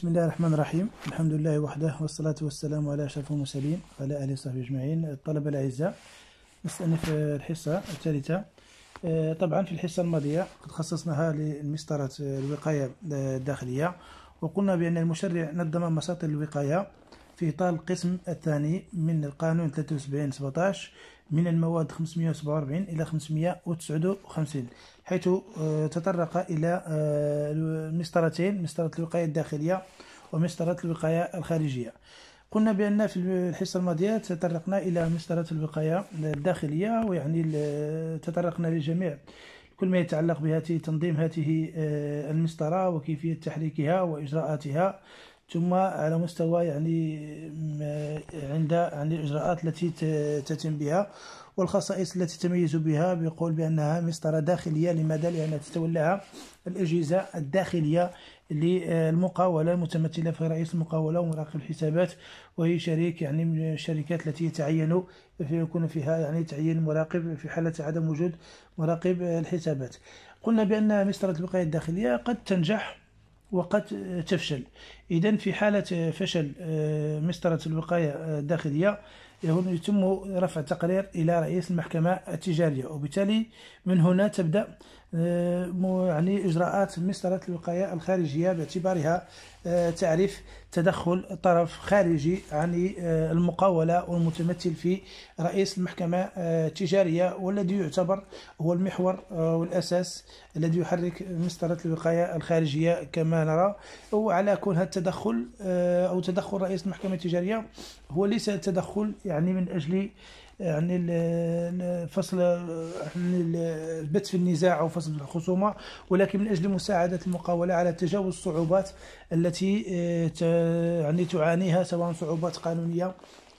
بسم الله الرحمن الرحيم الحمد لله وحده والصلاة والسلام على أشرف المرسلين وعلى آله وصحبه أجمعين الطلبة الأعزاء نستأنف الحصة الثالثة طبعا في الحصة الماضية قد خصصناها لمسطرة الوقاية الداخلية وقلنا بأن المشرع نظم مساطر الوقاية في إطار القسم الثاني من القانون 73 17 من المواد 547 إلى 559 حيث آه، تطرق إلى آه، مسطرتين مسطرة الوقاية الداخلية ومسطرة الوقاية الخارجية قلنا بأن في الحصة الماضية تطرقنا إلى مسطرة الوقاية الداخلية ويعني تطرقنا لجميع كل ما يتعلق بهذه تنظيم هذه آه، المسطرة وكيفية تحريكها وإجراءاتها ثم على مستوى يعني عند يعني الاجراءات التي تتم بها والخصائص التي تميز بها بيقول بانها مسطره داخليه لماذا لانها تتولاها الاجهزه الداخليه للمقاولة المتمثلة في رئيس المقاولة ومراقب الحسابات وهي شريك يعني من الشركات التي يتعين يكون فيها يعني تعيين مراقب في حالة عدم وجود مراقب الحسابات قلنا بأن مسطرة الوقاية الداخلية قد تنجح وقد تفشل إذا في حالة فشل آه، مسطرة الوقاية آه، الداخلية يتم رفع تقرير إلى رئيس المحكمة التجارية وبالتالي من هنا تبدأ آه، يعني اجراءات مسطره الوقايه الخارجيه باعتبارها آه، تعريف تدخل طرف خارجي عن آه، المقاوله والمتمثل في رئيس المحكمه التجاريه والذي يعتبر هو المحور والاساس الذي يحرك مسطره الوقايه الخارجيه كما نرى وعلى كل هذا التدخل او تدخل رئيس المحكمه التجاريه هو ليس تدخل يعني من اجل يعني فصل عن يعني البت في النزاع او فصل الخصومه ولكن من اجل مساعده المقاوله على تجاوز الصعوبات التي آه، يعني تعانيها سواء صعوبات قانونيه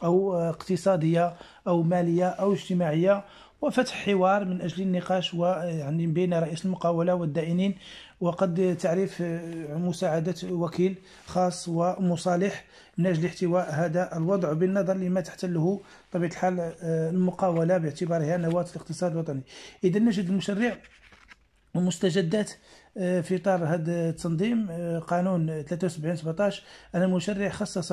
او آه، اقتصاديه او ماليه او اجتماعيه وفتح حوار من اجل النقاش ويعني آه، بين رئيس المقاوله والدائنين وقد تعريف مساعده وكيل خاص ومصالح من أجل احتواء هذا الوضع بالنظر لما تحتله طبيعة الحال آه، المقاولة باعتبارها نواة الاقتصاد الوطني إذا نجد المشرع ومستجدات آه، في اطار هذا التنظيم آه، قانون 73 17 ان المشرع خصص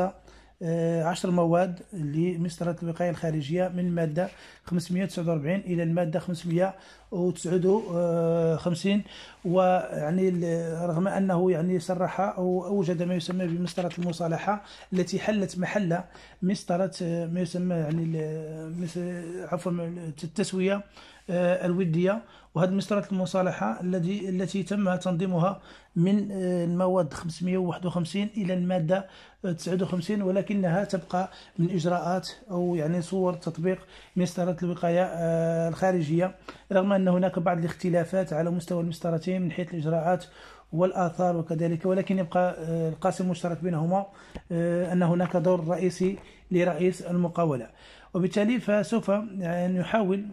آه، عشر مواد لمسطرة الوقاية الخارجية من المادة 549 إلى المادة 559 ويعني رغم أنه يعني صرح أو أوجد ما يسمى بمسطرة المصالحة التي حلت محل مسطرة آه، ما يسمى يعني عفوا التسوية آه، الودية وهذه مسطرة المصالحة الذي التي تم تنظيمها من المواد 551 إلى المادة 59 ولكنها تبقى من إجراءات أو يعني صور تطبيق مسطرة الوقاية آه، الخارجية رغم أن هناك بعض الاختلافات على مستوى المسطرتين من حيث الإجراءات والآثار وكذلك ولكن يبقى آه، القاسم المشترك بينهما آه، أن هناك دور رئيسي لرئيس المقاولة وبالتالي فسوف يعني نحاول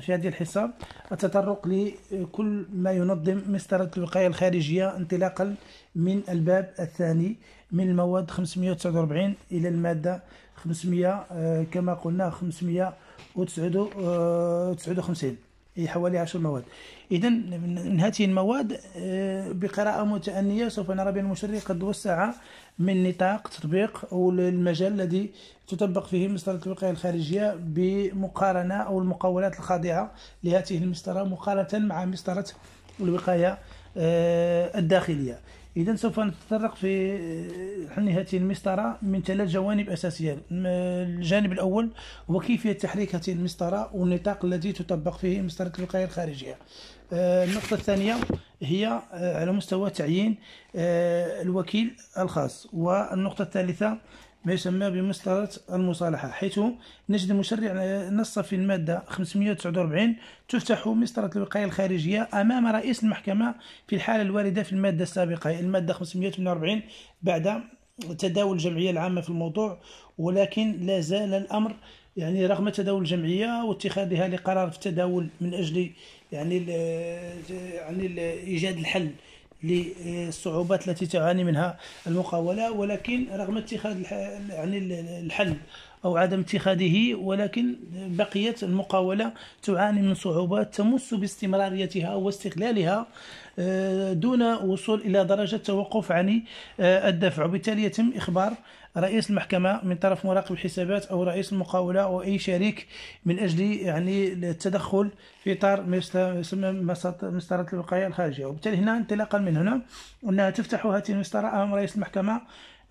في هذه الحصة التطرق لكل ما ينظم مسطرة الوقاية الخارجية انطلاقا من الباب الثاني من المواد 549 إلى المادة 500 آه، كما قلنا 559 هي حوالي 10 مواد إذا من هذه المواد آه، بقراءة متأنية سوف نرى بأن المشرع قد وسع من نطاق تطبيق أو المجال الذي تطبق فيه مسطرة الوقاية الخارجية بمقارنة أو المقاولات الخاضعة لهذه المسطرة مقارنة مع مسطرة الوقاية آه، الداخلية إذا سوف نتطرق في آه، حل هذه المسطرة من ثلاث جوانب أساسية الجانب الأول هو كيفية تحريك هذه المسطرة والنطاق الذي تطبق فيه مسطرة الوقاية الخارجية آه، النقطة الثانية هي آه، على مستوى تعيين الوكيل الخاص والنقطة الثالثة ما يسمى بمسطرة المصالحة حيث نجد المشرع آه، نص في المادة 549 تفتح مسطرة الوقاية الخارجية أمام رئيس المحكمة في الحالة الواردة في المادة السابقة يعني المادة 548 بعد تداول الجمعية العامة في الموضوع ولكن لا زال الأمر يعني رغم تداول الجمعية واتخاذها لقرار في التداول من أجل يعني آه، يعني إيجاد الحل للصعوبات التي تعاني منها المقاولة ولكن رغم اتخاذ يعني الحل أو عدم اتخاذه ولكن بقيت المقاولة تعاني من صعوبات تمس باستمراريتها واستغلالها آه، دون وصول إلى درجة توقف عن آه، الدفع وبالتالي يتم إخبار رئيس المحكمة من طرف مراقب الحسابات أو رئيس المقاولة أو أي شريك من أجل يعني التدخل في إطار ما يسمى مسطرة الوقاية الخارجية وبالتالي هنا انطلاقا من هنا أنها تفتح هذه المسطرة أمام رئيس المحكمة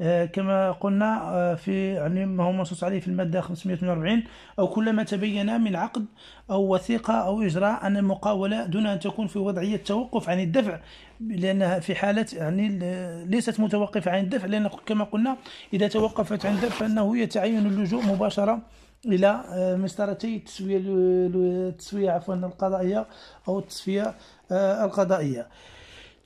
آه، كما قلنا آه، في يعني ما هو منصوص عليه في المادة 542 أو كلما تبين من عقد أو وثيقة أو إجراء أن المقاولة دون أن تكون في وضعية توقف عن الدفع لأنها في حالة يعني ليست متوقفة عن الدفع لأن كما قلنا إذا توقفت عن الدفع فإنه يتعين اللجوء مباشرة الى آه، مسطرتي التسويه التسويه عفوا القضائيه او التصفيه القضائيه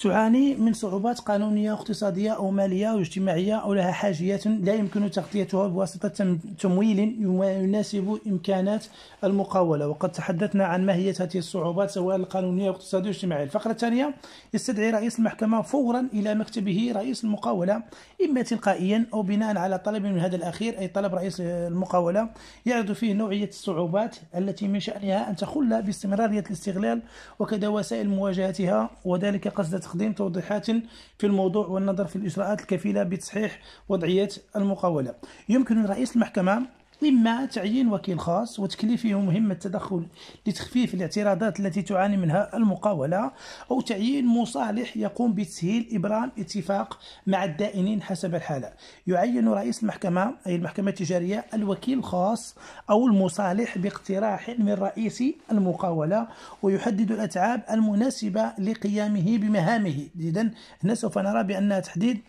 تعاني من صعوبات قانونية اقتصادية أو مالية أو اجتماعية أو لها حاجيات لا يمكن تغطيتها بواسطة تمويل يناسب إمكانات المقاولة وقد تحدثنا عن ماهية هذه الصعوبات سواء القانونية والاقتصادية والاجتماعية الفقرة الثانية يستدعي رئيس المحكمة فورا إلى مكتبه رئيس المقاولة إما تلقائيا أو بناء على طلب من هذا الأخير أي طلب رئيس المقاولة يعرض فيه نوعية الصعوبات التي من شأنها أن تخل باستمرارية الاستغلال وكذا وسائل مواجهتها وذلك قصد تقديم توضيحات في الموضوع والنظر في الإجراءات الكفيلة بتصحيح وضعية المقاولة يمكن لرئيس المحكمة إما تعيين وكيل خاص وتكليفه مهمة التدخل لتخفيف الاعتراضات التي تعاني منها المقاولة أو تعيين مصالح يقوم بتسهيل إبرام اتفاق مع الدائنين حسب الحالة يعين رئيس المحكمة أي المحكمة التجارية الوكيل الخاص أو المصالح باقتراح من رئيس المقاولة ويحدد الأتعاب المناسبة لقيامه بمهامه إذن هنا سوف نرى بأن تحديد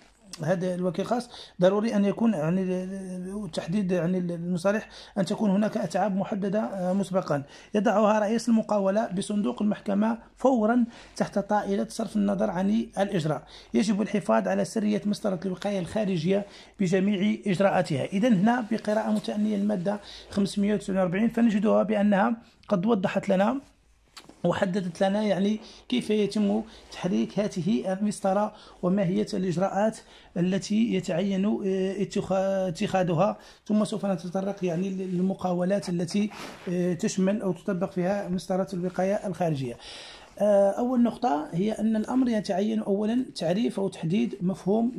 هذا الوكيل الخاص ضروري ان يكون يعني تحديد يعني المصالح ان تكون هناك اتعاب محدده آه، مسبقا يضعها رئيس المقاوله بصندوق المحكمه فورا تحت طائله صرف النظر عن الاجراء يجب الحفاظ على سريه مسطره الوقايه الخارجيه بجميع اجراءاتها اذا هنا بقراءه متانيه الماده 549 فنجدها بانها قد وضحت لنا وحددت لنا يعني كيف يتم تحريك هذه المسطرة وما هي الإجراءات التي يتعين آه، اتخاذها ثم سوف نتطرق يعني للمقاولات التي آه، تشمل أو تطبق فيها مسطرة الوقاية الخارجية آه، أول نقطة هي أن الأمر يتعين أولا تعريف أو تحديد مفهوم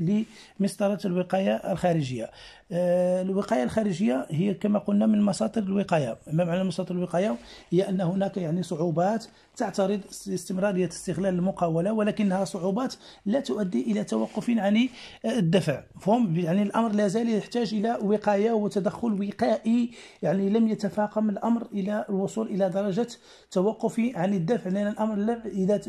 لمسطرة الوقاية الخارجية آه، الوقايه الخارجيه هي كما قلنا من مصادر الوقايه ما معنى مصادر الوقايه هي ان هناك يعني صعوبات تعترض استمراريه استغلال المقاوله ولكنها صعوبات لا تؤدي الى توقف عن الدفع فهم يعني الامر لا زال يحتاج الى وقايه وتدخل وقائي يعني لم يتفاقم الامر الى الوصول الى درجه توقف عن الدفع لان الامر اذا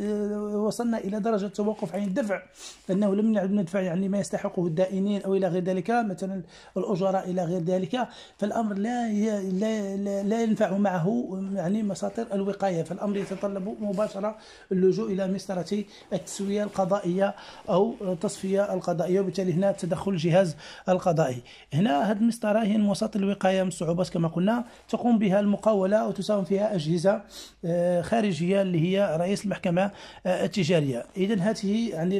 وصلنا الى درجه توقف عن الدفع انه لم ندفع يعني ما يستحقه الدائنين او الى غير ذلك مثلا والأجراء إلى غير ذلك فالأمر لا لا لا ينفع معه يعني مساطير الوقاية فالأمر يتطلب مباشرة اللجوء إلى مسطرة التسوية القضائية أو التصفية القضائية وبالتالي هنا تدخل الجهاز القضائي هنا هذه المسطرة هي وسط الوقاية من الصعوبات كما قلنا تقوم بها المقاولة وتساهم فيها أجهزة آه، خارجية اللي هي رئيس المحكمة آه، التجارية إذا هذه يعني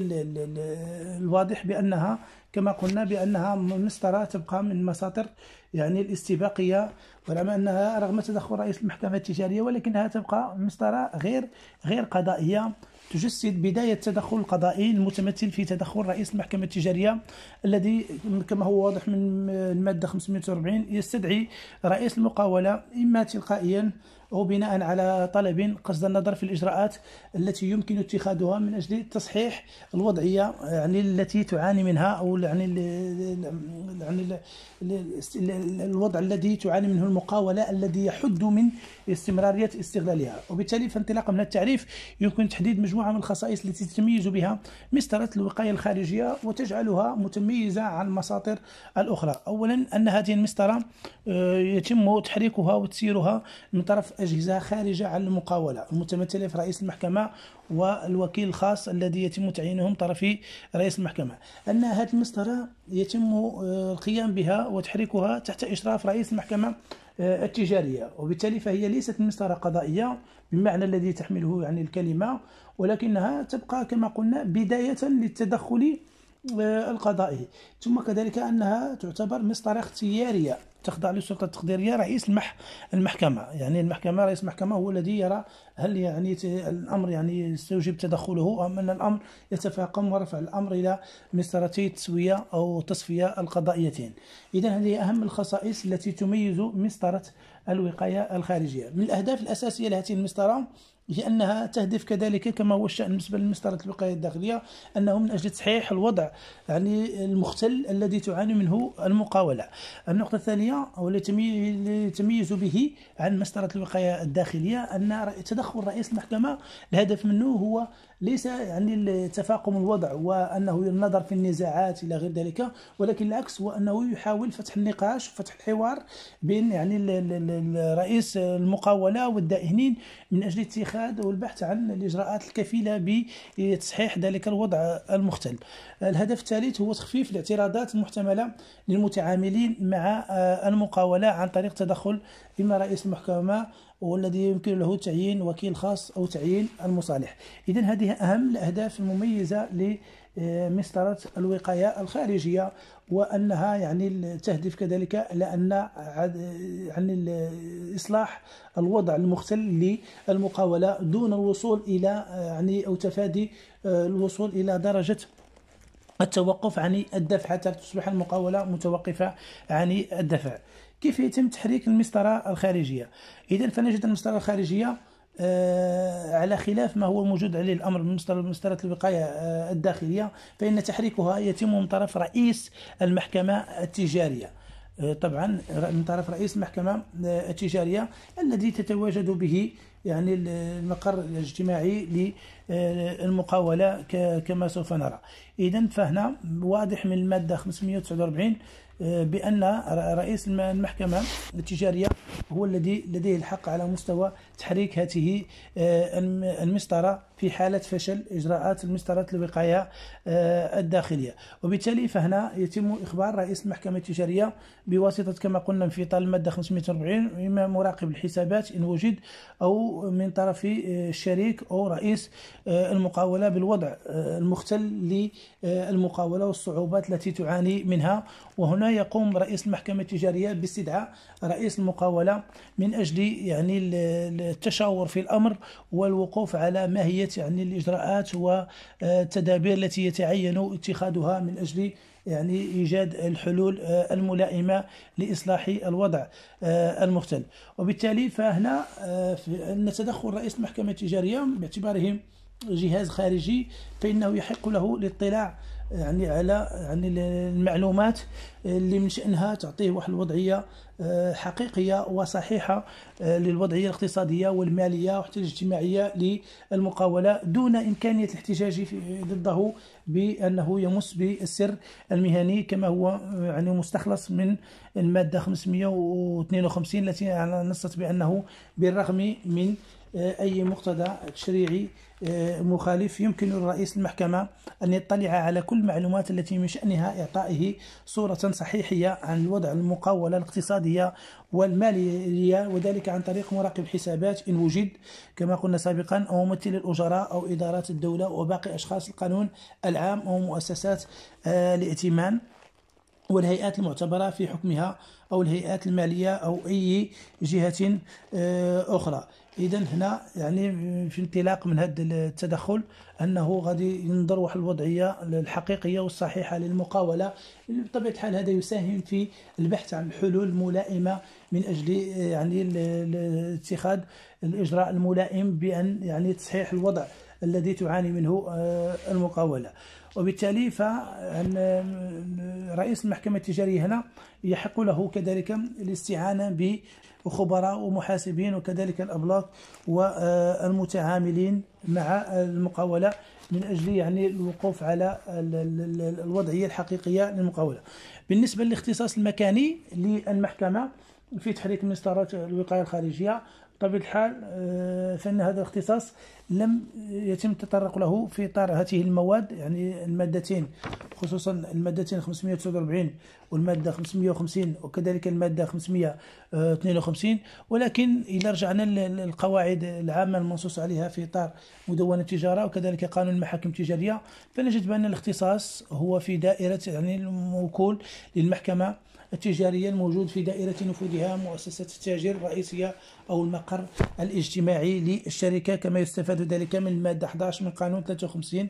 الواضح بأنها كما قلنا بأنها مسطرة تبقى من مساطر يعني الاستباقية ورغم أنها رغم تدخل رئيس المحكمة التجارية ولكنها تبقى مسطرة غير غير قضائية تجسد بداية تدخل القضائي المتمثل في تدخل رئيس المحكمة التجارية الذي كما هو واضح من المادة 540 يستدعي رئيس المقاولة إما تلقائيا او بناء على طلب قصد النظر في الإجراءات التي يمكن اتخاذها من أجل تصحيح الوضعية يعني التي تعاني منها أو يعني يعني الوضع الذي تعاني منه المقاولة الذي يحد من استمرارية استغلالها وبالتالي فانطلاقا من التعريف يمكن تحديد مجموعة من الخصائص التي تتميز بها مسطرة الوقاية الخارجية وتجعلها متميزة عن المساطر الأخرى أولا أن هذه المسطرة آه، يتم تحريكها وتسيرها من طرف أجهزة خارجة عن المقاولة المتمثلة في رئيس المحكمة والوكيل الخاص الذي يتم تعيينهم طرفي رئيس المحكمة أن هذه المسطرة يتم آه، القيام بها وتحريكها تحت إشراف رئيس المحكمة آه، التجارية وبالتالي فهي ليست مسطرة قضائية بالمعنى الذي تحمله يعني الكلمة ولكنها تبقى كما قلنا بداية للتدخل القضائي ثم كذلك أنها تعتبر مسطرة اختيارية تخضع للسلطة التقديرية رئيس المح المحكمة يعني المحكمة رئيس المحكمة هو الذي يرى هل يعني الأمر يعني يستوجب تدخله أم أن الأمر يتفاقم ورفع الأمر إلى مسطرتي التسوية أو التصفية القضائيتين إذا هذه أهم الخصائص التي تميز مسطرة الوقاية الخارجية من الأهداف الأساسية لهذه المسطرة لأنها تهدف كذلك كما هو الشأن بالنسبة لمسطرة الوقاية الداخلية أنه من أجل تصحيح الوضع يعني المختل الذي تعاني منه المقاولة النقطة الثانية والتي تميز به عن مسطرة الوقاية الداخلية أن تدخل رئيس المحكمة الهدف منه هو ليس يعني تفاقم الوضع وانه النظر في النزاعات الى غير ذلك ولكن العكس هو انه يحاول فتح النقاش وفتح الحوار بين يعني رئيس المقاوله والدائنين من اجل اتخاذ الاتخاذ والبحث عن الإجراءات الكفيلة بتصحيح ذلك الوضع المختل الهدف الثالث هو تخفيف الاعتراضات المحتملة للمتعاملين مع آه، المقاولة عن طريق تدخل إما رئيس المحكمة والذي يمكن له تعيين وكيل خاص أو تعيين المصالح إذا هذه أهم الأهداف المميزة ل مسطرة الوقاية الخارجية وأنها يعني تهدف كذلك لأن يعني إصلاح الوضع المختل للمقاولة دون الوصول إلى يعني أو تفادي آه، الوصول إلى درجة التوقف عن يعني الدفع حتى تصبح المقاولة متوقفة عن يعني الدفع كيف يتم تحريك المسطرة الخارجية إذا فنجد المسطرة الخارجية آه، على خلاف ما هو موجود عليه الامر من مسطره الوقايه آه، الداخليه فان تحريكها يتم من طرف رئيس المحكمه التجاريه آه، طبعا من طرف رئيس المحكمه التجاريه الذي تتواجد به يعني المقر الاجتماعي للمقاولة كما سوف نرى إذا فهنا واضح من المادة 549 آه، بأن رئيس المحكمة التجارية هو الذي لديه الحق على مستوى تحريك هذه آه، المسطرة في حالة فشل إجراءات المسطرة الوقاية آه، الداخلية وبالتالي فهنا يتم إخبار رئيس المحكمة التجارية بواسطة كما قلنا في طال المادة 540 إما مراقب الحسابات إن وجد أو من طرف آه، الشريك أو رئيس آه، المقاولة بالوضع آه، المختل للمقاولة والصعوبات التي تعاني منها وهنا يقوم رئيس المحكمة التجارية باستدعاء رئيس المقاولة من أجل يعني التشاور في الأمر والوقوف على ماهية يعني الإجراءات والتدابير التي يتعين اتخاذها من أجل يعني إيجاد الحلول آه، الملائمة لإصلاح الوضع آه، المختل وبالتالي فهنا أن آه، تدخل رئيس المحكمة التجارية باعتباره جهاز خارجي فإنه يحق له الاطلاع يعني على يعني المعلومات اللي من شأنها تعطيه واحد الوضعية آه، حقيقية وصحيحة آه، للوضعية الاقتصادية والمالية وحتى الاجتماعية للمقاولة دون إمكانية الاحتجاج ضده بأنه يمس بالسر المهني كما هو آه، يعني مستخلص من المادة 552 التي نصت بأنه بالرغم من أي مقتضى تشريعي مخالف يمكن لرئيس المحكمة أن يطلع على كل المعلومات التي من شأنها إعطائه صورة صحيحية عن الوضع المقاولة الاقتصادية والمالية وذلك عن طريق مراقب حسابات إن وجد كما قلنا سابقا أو ممثل الأجراء أو إدارات الدولة وباقي أشخاص القانون العام أو مؤسسات آه، الائتمان والهيئات المعتبرة في حكمها أو الهيئات المالية أو أي جهة آه، أخرى اذا هنا يعني في انطلاق من هذا التدخل انه غادي ينظر واحد الوضعيه الحقيقيه والصحيحه للمقاوله بطبيعه الحال هذا يساهم في البحث عن حلول ملائمه من اجل يعني اتخاذ الاجراء الملائم بان يعني تصحيح الوضع الذي تعاني منه آه، المقاوله وبالتالي ف آه، رئيس المحكمه التجاريه هنا يحق له كذلك الاستعانه ب وخبراء ومحاسبين وكذلك الأبلاط والمتعاملين مع المقاولة من أجل يعني الوقوف على الوضعية الحقيقية للمقاولة بالنسبة للاختصاص المكاني للمحكمة في تحريك مسطرات الوقاية الخارجية طبيعة الحال آه، فإن هذا الاختصاص لم يتم التطرق له في إطار هذه المواد يعني المادتين خصوصا المادتين 549 والمادة 550 وكذلك المادة 552 ولكن إذا رجعنا للقواعد العامة المنصوص عليها في إطار مدونة التجارة وكذلك قانون المحاكم التجارية فنجد بأن الاختصاص هو في دائرة يعني الموكول للمحكمة التجارية الموجود في دائرة نفوذها مؤسسة التاجر الرئيسية أو المقر الاجتماعي للشركة كما يستفاد ذلك من المادة 11 من قانون 53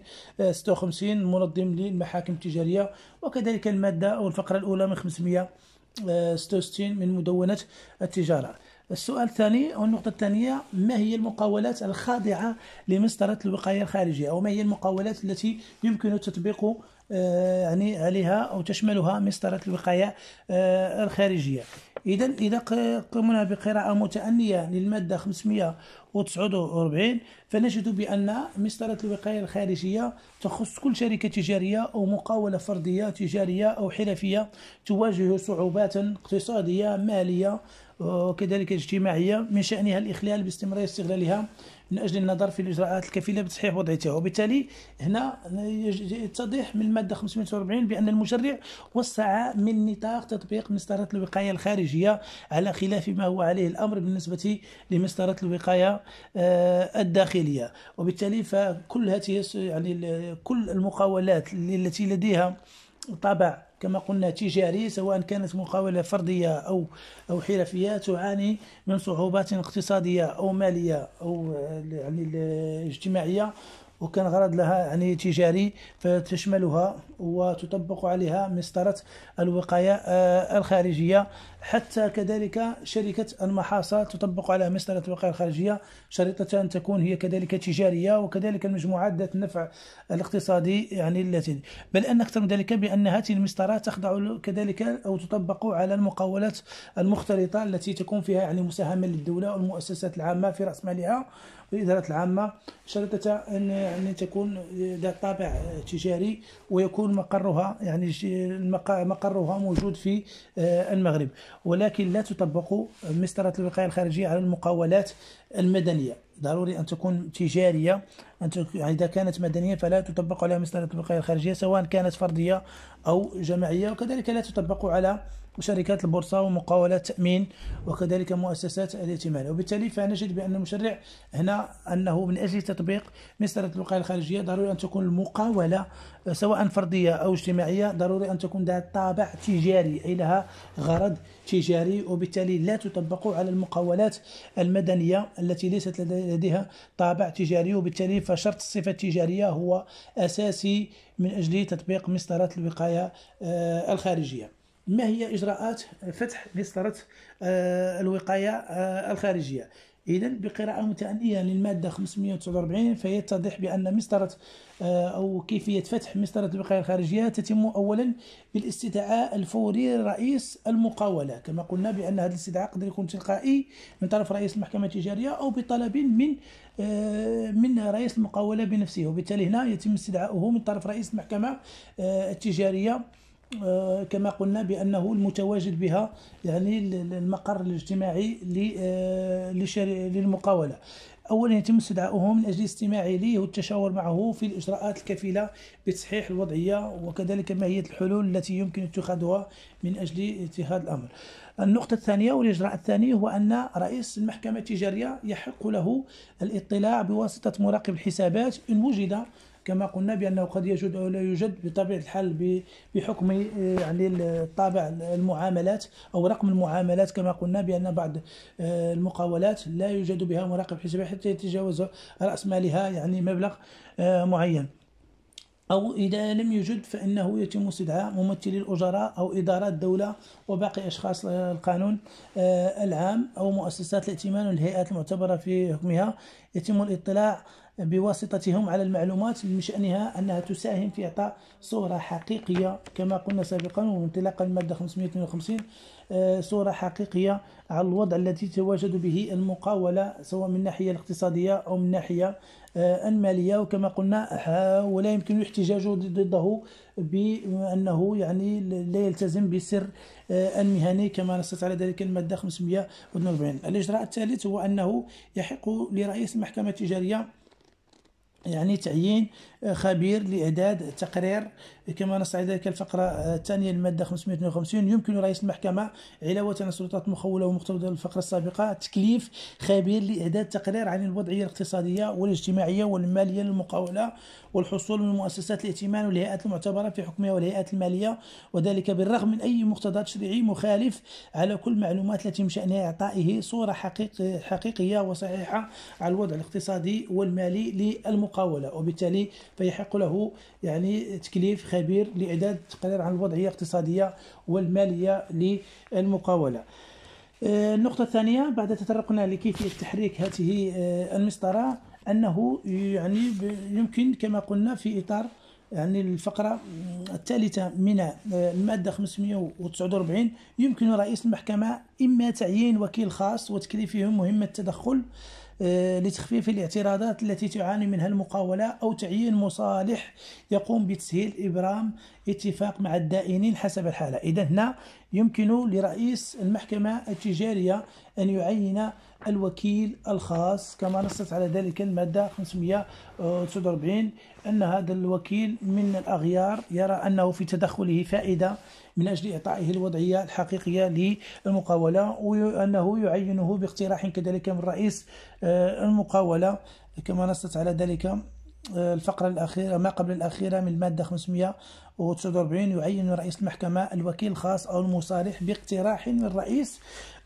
56 آه، منظم للمحاكم التجارية وكذلك المادة أو الفقرة الأولى من 566 آه، من مدونة التجارة السؤال الثاني أو النقطة الثانية ما هي المقاولات الخاضعة لمسطرة الوقاية الخارجية أو ما هي المقاولات التي يمكن تطبيق آه، يعني عليها او تشملها مسطره الوقايه آه، الخارجيه اذا اذا قمنا بقراءه متانيه للماده 549 فنجد بان مسطره الوقايه الخارجيه تخص كل شركه تجاريه او مقاوله فرديه تجاريه او حرفيه تواجه صعوبات اقتصاديه ماليه وكذلك اجتماعية من شأنها الإخلال باستمرار استغلالها من أجل النظر في الإجراءات الكفيلة بتصحيح وضعيتها وبالتالي هنا يتضح من المادة 540 بأن المشرع وسع من نطاق تطبيق مسطرة الوقاية الخارجية على خلاف ما هو عليه الأمر بالنسبة لمسطرة الوقاية آه، الداخلية وبالتالي فكل هذه يعني كل المقاولات التي لديها طابع كما قلنا تجاري سواء كانت مقاولة فردية أو أو حرفية تعاني من صعوبات اقتصادية أو مالية أو آه، يعني اجتماعية وكان غرض لها يعني تجاري فتشملها وتطبق عليها مسطرة الوقاية آه، الخارجية حتى كذلك شركة المحاصة تطبق على مسألة الواقع الخارجية شريطة أن تكون هي كذلك تجارية وكذلك المجموعات ذات النفع الاقتصادي يعني التي بل أن أكثر من ذلك بأن هذه المسطرات تخضع كذلك أو تطبق على المقاولات المختلطة التي تكون فيها يعني مساهمة للدولة والمؤسسات العامة في رأس مالها والإدارات العامة شريطة أن يعني تكون ذات طابع تجاري ويكون مقرها يعني مقرها موجود في المغرب ولكن لا تطبق مسطرة الوقاية الخارجية على المقاولات المدنية ضروري أن تكون تجارية أن تكون يعني إذا كانت مدنية فلا تطبق عليها مسطرة الوقاية الخارجية سواء كانت فردية أو جماعية وكذلك لا تطبق على وشركات البورصة ومقاولات التأمين وكذلك مؤسسات الائتمان وبالتالي فنجد بأن المشرع هنا أنه من أجل تطبيق مسألة الوقاية الخارجية ضروري أن تكون المقاولة سواء فردية أو اجتماعية ضروري أن تكون ذات طابع تجاري أي لها غرض تجاري وبالتالي لا تطبق على المقاولات المدنية التي ليست لديها طابع تجاري وبالتالي فشرط الصفة التجارية هو أساسي من أجل تطبيق مسطرات الوقاية آه، الخارجية ما هي اجراءات فتح مسطره آه، الوقايه آه، الخارجيه اذا بقراءه متانيه للماده 549 فيتضح بان مسطره آه، او كيفيه فتح مسطره الوقايه الخارجيه تتم اولا بالاستدعاء الفوري لرئيس المقاوله كما قلنا بان هذا الاستدعاء قد يكون تلقائي من طرف رئيس المحكمه التجاريه او بطلب من من رئيس المقاوله بنفسه وبالتالي هنا يتم استدعاؤه من طرف رئيس المحكمه التجاريه آه، كما قلنا بأنه المتواجد بها يعني المقر الاجتماعي آه، للمقاولة أولا يتم استدعائهم من أجل الاستماع إليه والتشاور معه في الإجراءات الكفيلة بتصحيح الوضعية وكذلك ماهية الحلول التي يمكن اتخاذها من أجل اتخاذ الأمر النقطة الثانية والإجراء الثاني هو أن رئيس المحكمة التجارية يحق له الاطلاع بواسطة مراقب الحسابات إن وجد كما قلنا بأنه قد يجد أو لا يوجد بطبيعة الحال بحكم آه، يعني الطابع المعاملات أو رقم المعاملات كما قلنا بأن بعض آه، المقاولات لا يوجد بها مراقب حسابي حتى يتجاوز رأس مالها يعني مبلغ آه، معين أو إذا لم يوجد فإنه يتم استدعاء ممثلي الأجراء أو إدارات الدولة وباقي أشخاص القانون العام أو مؤسسات الائتمان والهيئات المعتبرة في حكمها يتم الاطلاع بواسطتهم على المعلومات من شأنها أنها تساهم في إعطاء صورة حقيقية كما قلنا سابقا وانطلاقا المادة 552 آه، صورة حقيقية على الوضع الذي تواجد به المقاولة سواء من الناحية الاقتصادية أو من الناحية آه، المالية وكما قلنا ولا يمكن الاحتجاج ضده بأنه يعني لا يلتزم بالسر آه، المهني كما نصت على ذلك المادة 542 الإجراء الثالث هو أنه يحق لرئيس المحكمة التجارية يعني تعيين خبير لإعداد تقرير كما نص على ذلك الفقرة آه، الثانية المادة 552 يمكن رئيس المحكمة علاوة على السلطات المخولة ومقتضى الفقرة السابقة تكليف خبير لإعداد تقرير عن الوضعية الاقتصادية والاجتماعية والمالية للمقاولة والحصول من مؤسسات الائتمان والهيئات المعتبرة في حكمها والهيئات المالية وذلك بالرغم من أي مقتضى تشريعي مخالف على كل المعلومات التي من شأنها إعطائه صورة حقيق حقيقية وصحيحة على الوضع الاقتصادي والمالي للمقاولة وبالتالي فيحق له يعني تكليف خبير لإعداد تقرير عن الوضعية الاقتصادية والمالية للمقاولة آه، النقطة الثانية بعد تطرقنا لكيفية تحريك هذه آه، المسطرة أنه يعني يمكن كما قلنا في إطار يعني الفقرة الثالثة من آه، المادة 549 يمكن رئيس المحكمة إما تعيين وكيل خاص وتكليفه مهمة التدخل آه، لتخفيف الاعتراضات التي تعاني منها المقاولة أو تعيين مصالح يقوم بتسهيل إبرام اتفاق مع الدائنين حسب الحالة إذا هنا يمكن لرئيس المحكمة التجارية أن يعين الوكيل الخاص كما نصت على ذلك المادة 549 أن هذا الوكيل من الأغيار يرى أنه في تدخله فائدة من أجل إعطائه الوضعية الحقيقية للمقاولة وأنه يعينه باقتراح كذلك من رئيس آه، المقاولة كما نصت على ذلك آه، الفقرة الأخيرة ما قبل الأخيرة من المادة 549 يعين رئيس المحكمة الوكيل الخاص أو المصالح باقتراح من رئيس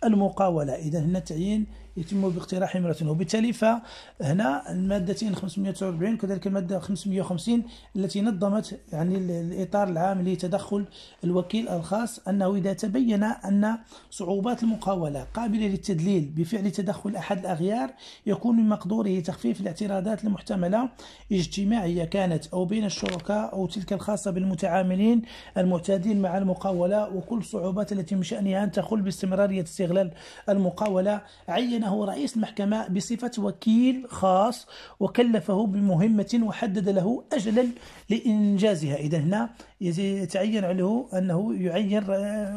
المقاولة إذا هنا تعيين يتم باقتراح امرأة وبالتالي فهنا المادتين 549 وكذلك المادة 550 التي نظمت يعني الإطار العام لتدخل الوكيل الخاص أنه إذا تبين أن صعوبات المقاولة قابلة للتدليل بفعل تدخل أحد الأغيار يكون من مقدوره تخفيف الاعتراضات المحتملة اجتماعية كانت أو بين الشركاء أو تلك الخاصة بالمتعاملين المعتادين مع المقاولة وكل الصعوبات التي من شأنها أن تخل باستمرارية استغلال المقاولة عينه هو رئيس المحكمة بصفة وكيل خاص وكلفه بمهمة وحدد له أجلا لإنجازها إذا هنا يتعين عليه أنه يعين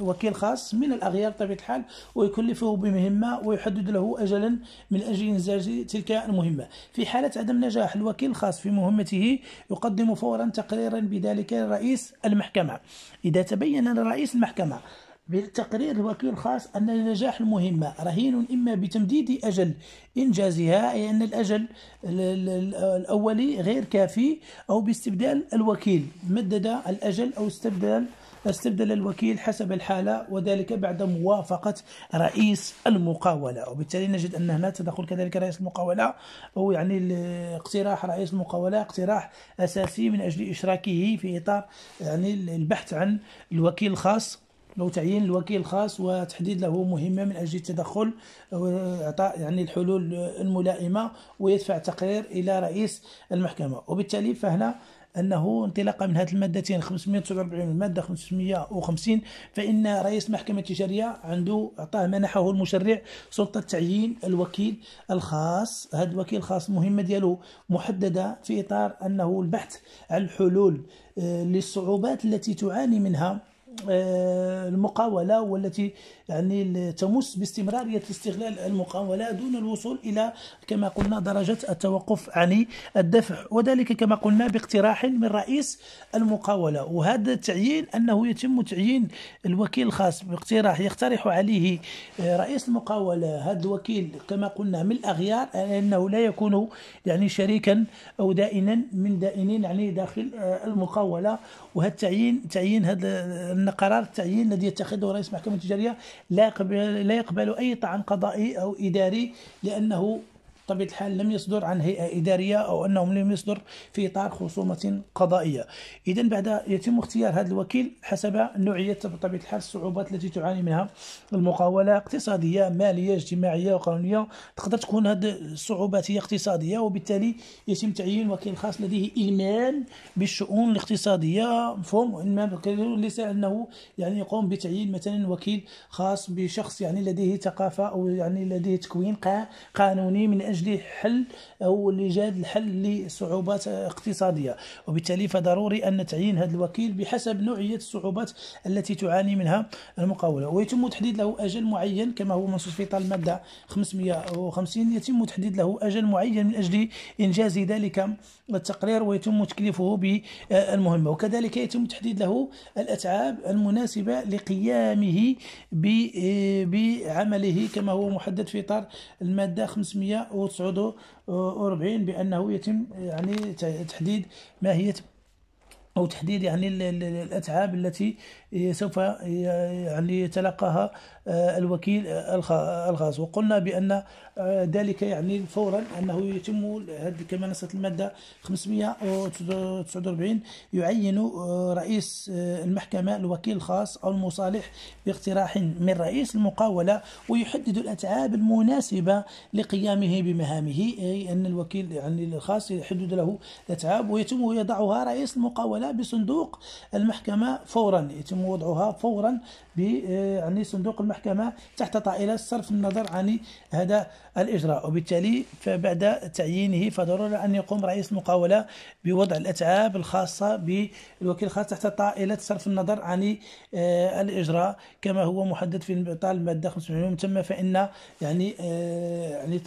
وكيل خاص من الأغيار بطبيعة الحال ويكلفه بمهمة ويحدد له أجلا من أجل إنجاز تلك المهمة في حالة عدم نجاح الوكيل الخاص في مهمته يقدم فورا تقريرا بذلك لرئيس المحكمة إذا تبين رئيس المحكمة بالتقرير الوكيل الخاص أن نجاح المهمة رهين إما بتمديد أجل إنجازها أي أن الأجل الأولي غير كافي أو باستبدال الوكيل مدد الأجل أو استبدال استبدل الوكيل حسب الحالة وذلك بعد موافقة رئيس المقاولة وبالتالي نجد أن هنا تدخل كذلك رئيس المقاولة أو يعني اقتراح رئيس المقاولة اقتراح أساسي من أجل إشراكه في إطار يعني البحث عن الوكيل الخاص أو تعيين الوكيل الخاص وتحديد له مهمة من أجل التدخل واعطاء آه، يعني الحلول الملائمة ويدفع التقرير إلى رئيس المحكمة وبالتالي فهنا انه انطلاقا من هذه المادتين 549 الماده 550 فان رئيس المحكمه التجاريه عنده اعطاه منحه المشرع سلطه تعيين الوكيل الخاص هذا الوكيل الخاص المهمه ديالو محدده في اطار انه البحث عن الحلول آه، للصعوبات التي تعاني منها آه، المقاولة والتي يعني تمس باستمرارية استغلال المقاولة دون الوصول إلى كما قلنا درجة التوقف عن الدفع وذلك كما قلنا باقتراح من رئيس المقاولة وهذا التعيين أنه يتم تعيين الوكيل الخاص باقتراح يقترح عليه آه، رئيس المقاولة هذا الوكيل كما قلنا من الأغيار آه، أنه لا يكون يعني شريكا أو دائنا من دائنين يعني داخل آه، المقاولة وهذا التعيين تعيين هذا القرار التعيين الذي يتخذه رئيس المحكمة التجارية لا يقبل, لا يقبل أي طعن قضائي أو إداري لأنه بطبيعة الحال لم يصدر عن هيئة إدارية أو أنهم لم يصدر في إطار خصومة قضائية إذا بعد يتم اختيار هذا الوكيل حسب نوعية بطبيعة الحال الصعوبات التي تعاني منها المقاولة اقتصادية مالية اجتماعية وقانونية تقدر تكون هذه الصعوبات هي اقتصادية وبالتالي يتم تعيين وكيل خاص لديه إيمان بالشؤون الاقتصادية مفهوم إيمان ليس أنه يعني يقوم بتعيين مثلا وكيل خاص بشخص يعني لديه ثقافة أو يعني لديه تكوين قانوني من أجل حل أو لإيجاد الحل لصعوبات اقتصادية وبالتالي فضروري أن تعيين هذا الوكيل بحسب نوعية الصعوبات التي تعاني منها المقاولة ويتم تحديد له أجل معين كما هو منصوص في طال المادة 550 يتم تحديد له أجل معين من أجل إنجاز ذلك التقرير ويتم تكليفه بالمهمة وكذلك يتم تحديد له الأتعاب المناسبة لقيامه بعمله كما هو محدد في إطار المادة 500 1949 آه، بأنه يتم يعني تحديد ماهية أو تحديد يعني الأتعاب التي سوف يعني يتلقاها آه، الوكيل آه، الخاص وقلنا بان آه، ذلك يعني فورا انه يتم هذه كما نصت الماده 549 يعين رئيس المحكمه الوكيل الخاص او المصالح باقتراح من رئيس المقاوله ويحدد الاتعاب المناسبه لقيامه بمهامه اي ان الوكيل يعني الخاص يحدد له الاتعاب ويتم يضعها رئيس المقاوله بصندوق المحكمه فورا يتم وضعها فورا آه، يعني صندوق المحكمة تحت طائلة صرف النظر عن هذا الإجراء وبالتالي فبعد تعيينه فضروري أن يقوم رئيس المقاولة بوضع الأتعاب الخاصة بالوكيل الخاص تحت طائلة صرف النظر عن آه، الإجراء كما هو محدد في إطار المادة 85 تم فإن يعني آه، يعني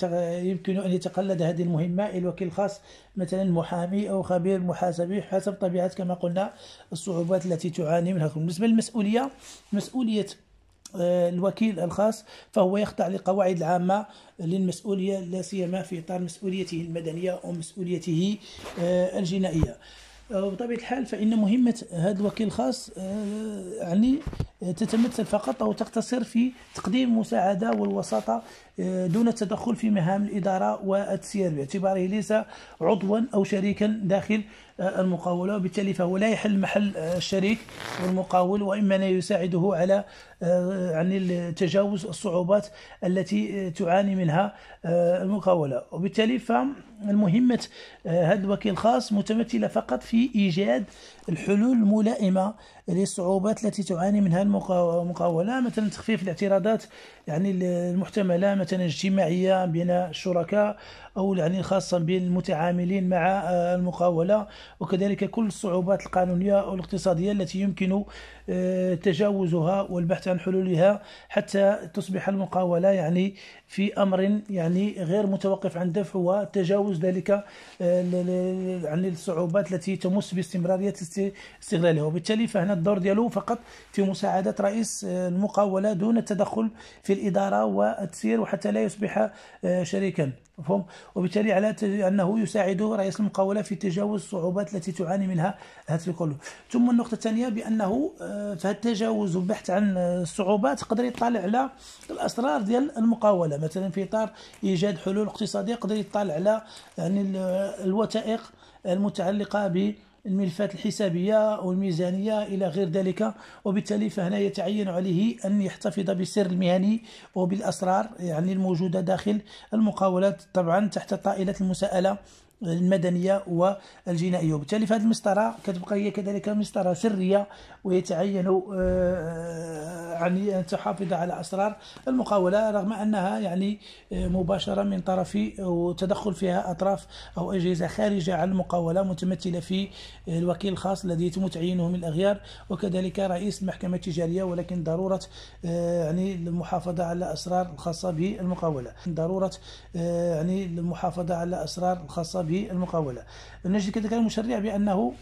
يمكن أن يتقلد هذه المهمة الوكيل الخاص مثلا محامي أو خبير محاسبي حسب طبيعة كما قلنا الصعوبات التي تعاني منها بالنسبة للمسؤولية مسؤولية آه، الوكيل الخاص فهو يخضع لقواعد العامة للمسؤولية لا سيما في إطار مسؤوليته المدنية ومسؤوليته آه، الجنائية آه، وبطبيعة الحال فإن مهمة هذا الوكيل الخاص يعني تتمثل فقط أو تقتصر في تقديم المساعدة والوساطة آه، دون التدخل في مهام الإدارة والتسيير باعتباره ليس عضوا أو شريكا داخل آه، المقاولة وبالتالي فهو لا يحل محل آه، الشريك والمقاول وإما يساعده على عن تجاوز الصعوبات التي تعاني منها المقاولة وبالتالي فمهمة هذا الوكيل الخاص متمثلة فقط في إيجاد الحلول الملائمه للصعوبات التي تعاني منها المقاوله مثلا تخفيف الاعتراضات يعني المحتمله مثلا اجتماعيه بين الشركاء أو يعني خاصة بين المتعاملين مع آه، المقاولة وكذلك كل الصعوبات القانونية والاقتصادية التي يمكن آه، تجاوزها والبحث عن حلولها حتى تصبح المقاولة يعني في أمر يعني غير متوقف عن دفع وتجاوز ذلك آه، يعني الصعوبات التي تمس باستمرارية استغلالها وبالتالي فهنا الدور ديالو فقط في مساعدة رئيس المقاولة دون التدخل في الإدارة والتسيير وحتى لا يصبح شريكا مفهوم وبالتالي على انه يساعده رئيس المقاوله في تجاوز الصعوبات التي تعاني منها هذا الكل ثم النقطه الثانيه بانه آه، في التجاوز والبحث عن آه، الصعوبات قدر يطلع على الاسرار ديال المقاوله مثلا في اطار ايجاد حلول اقتصاديه قدر يطلع على يعني الوثائق المتعلقه ب الملفات الحسابية والميزانية إلى غير ذلك وبالتالي فهنا يتعين عليه أن يحتفظ بالسر المهني وبالأسرار يعني الموجودة داخل المقاولات طبعا تحت طائلة المساءلة المدنيه والجنائيه وبالتالي فهذه المسطره كتبقى هي كذلك مسطره سريه ويتعين يعني ان تحافظ على اسرار المقاوله رغم انها يعني آه، مباشره من طرف وتدخل فيها اطراف او اجهزه خارجه عن المقاوله متمثله في آه، الوكيل الخاص الذي يتم تعيينه من الاغيار وكذلك رئيس المحكمه التجاريه ولكن ضروره يعني المحافظه على اسرار الخاصه بالمقاوله ضروره يعني المحافظه على اسرار الخاصه بالمقاولة النجدي كذلك المشرع بأنه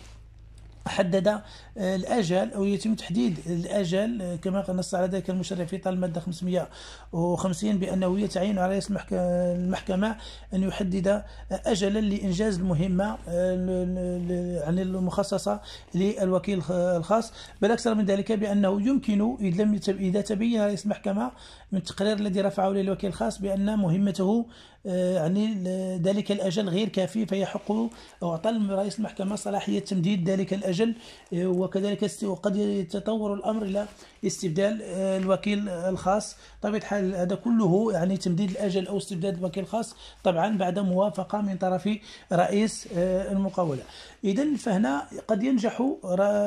حدد آه، الأجل أو يتم تحديد الأجل آه، كما نص على ذلك المشرع في طال المادة 550 بأنه يتعين على رئيس المحكمة أن يحدد أجلا لإنجاز المهمة آه، عن يعني المخصصة للوكيل الخاص بل أكثر من ذلك بأنه يمكن إذا تبين رئيس المحكمة من التقرير الذي رفعه للوكيل الخاص بان مهمته يعني ذلك الاجل غير كافي فيحق او اعطى رئيس المحكمه صلاحيه تمديد ذلك الاجل و وكذلك قد يتطور الأمر إلى استبدال آه، الوكيل الخاص طبيعة الحال هذا كله يعني تمديد الأجل أو استبدال الوكيل الخاص طبعا بعد موافقة من طرف رئيس آه، المقاولة إذا فهنا قد ينجح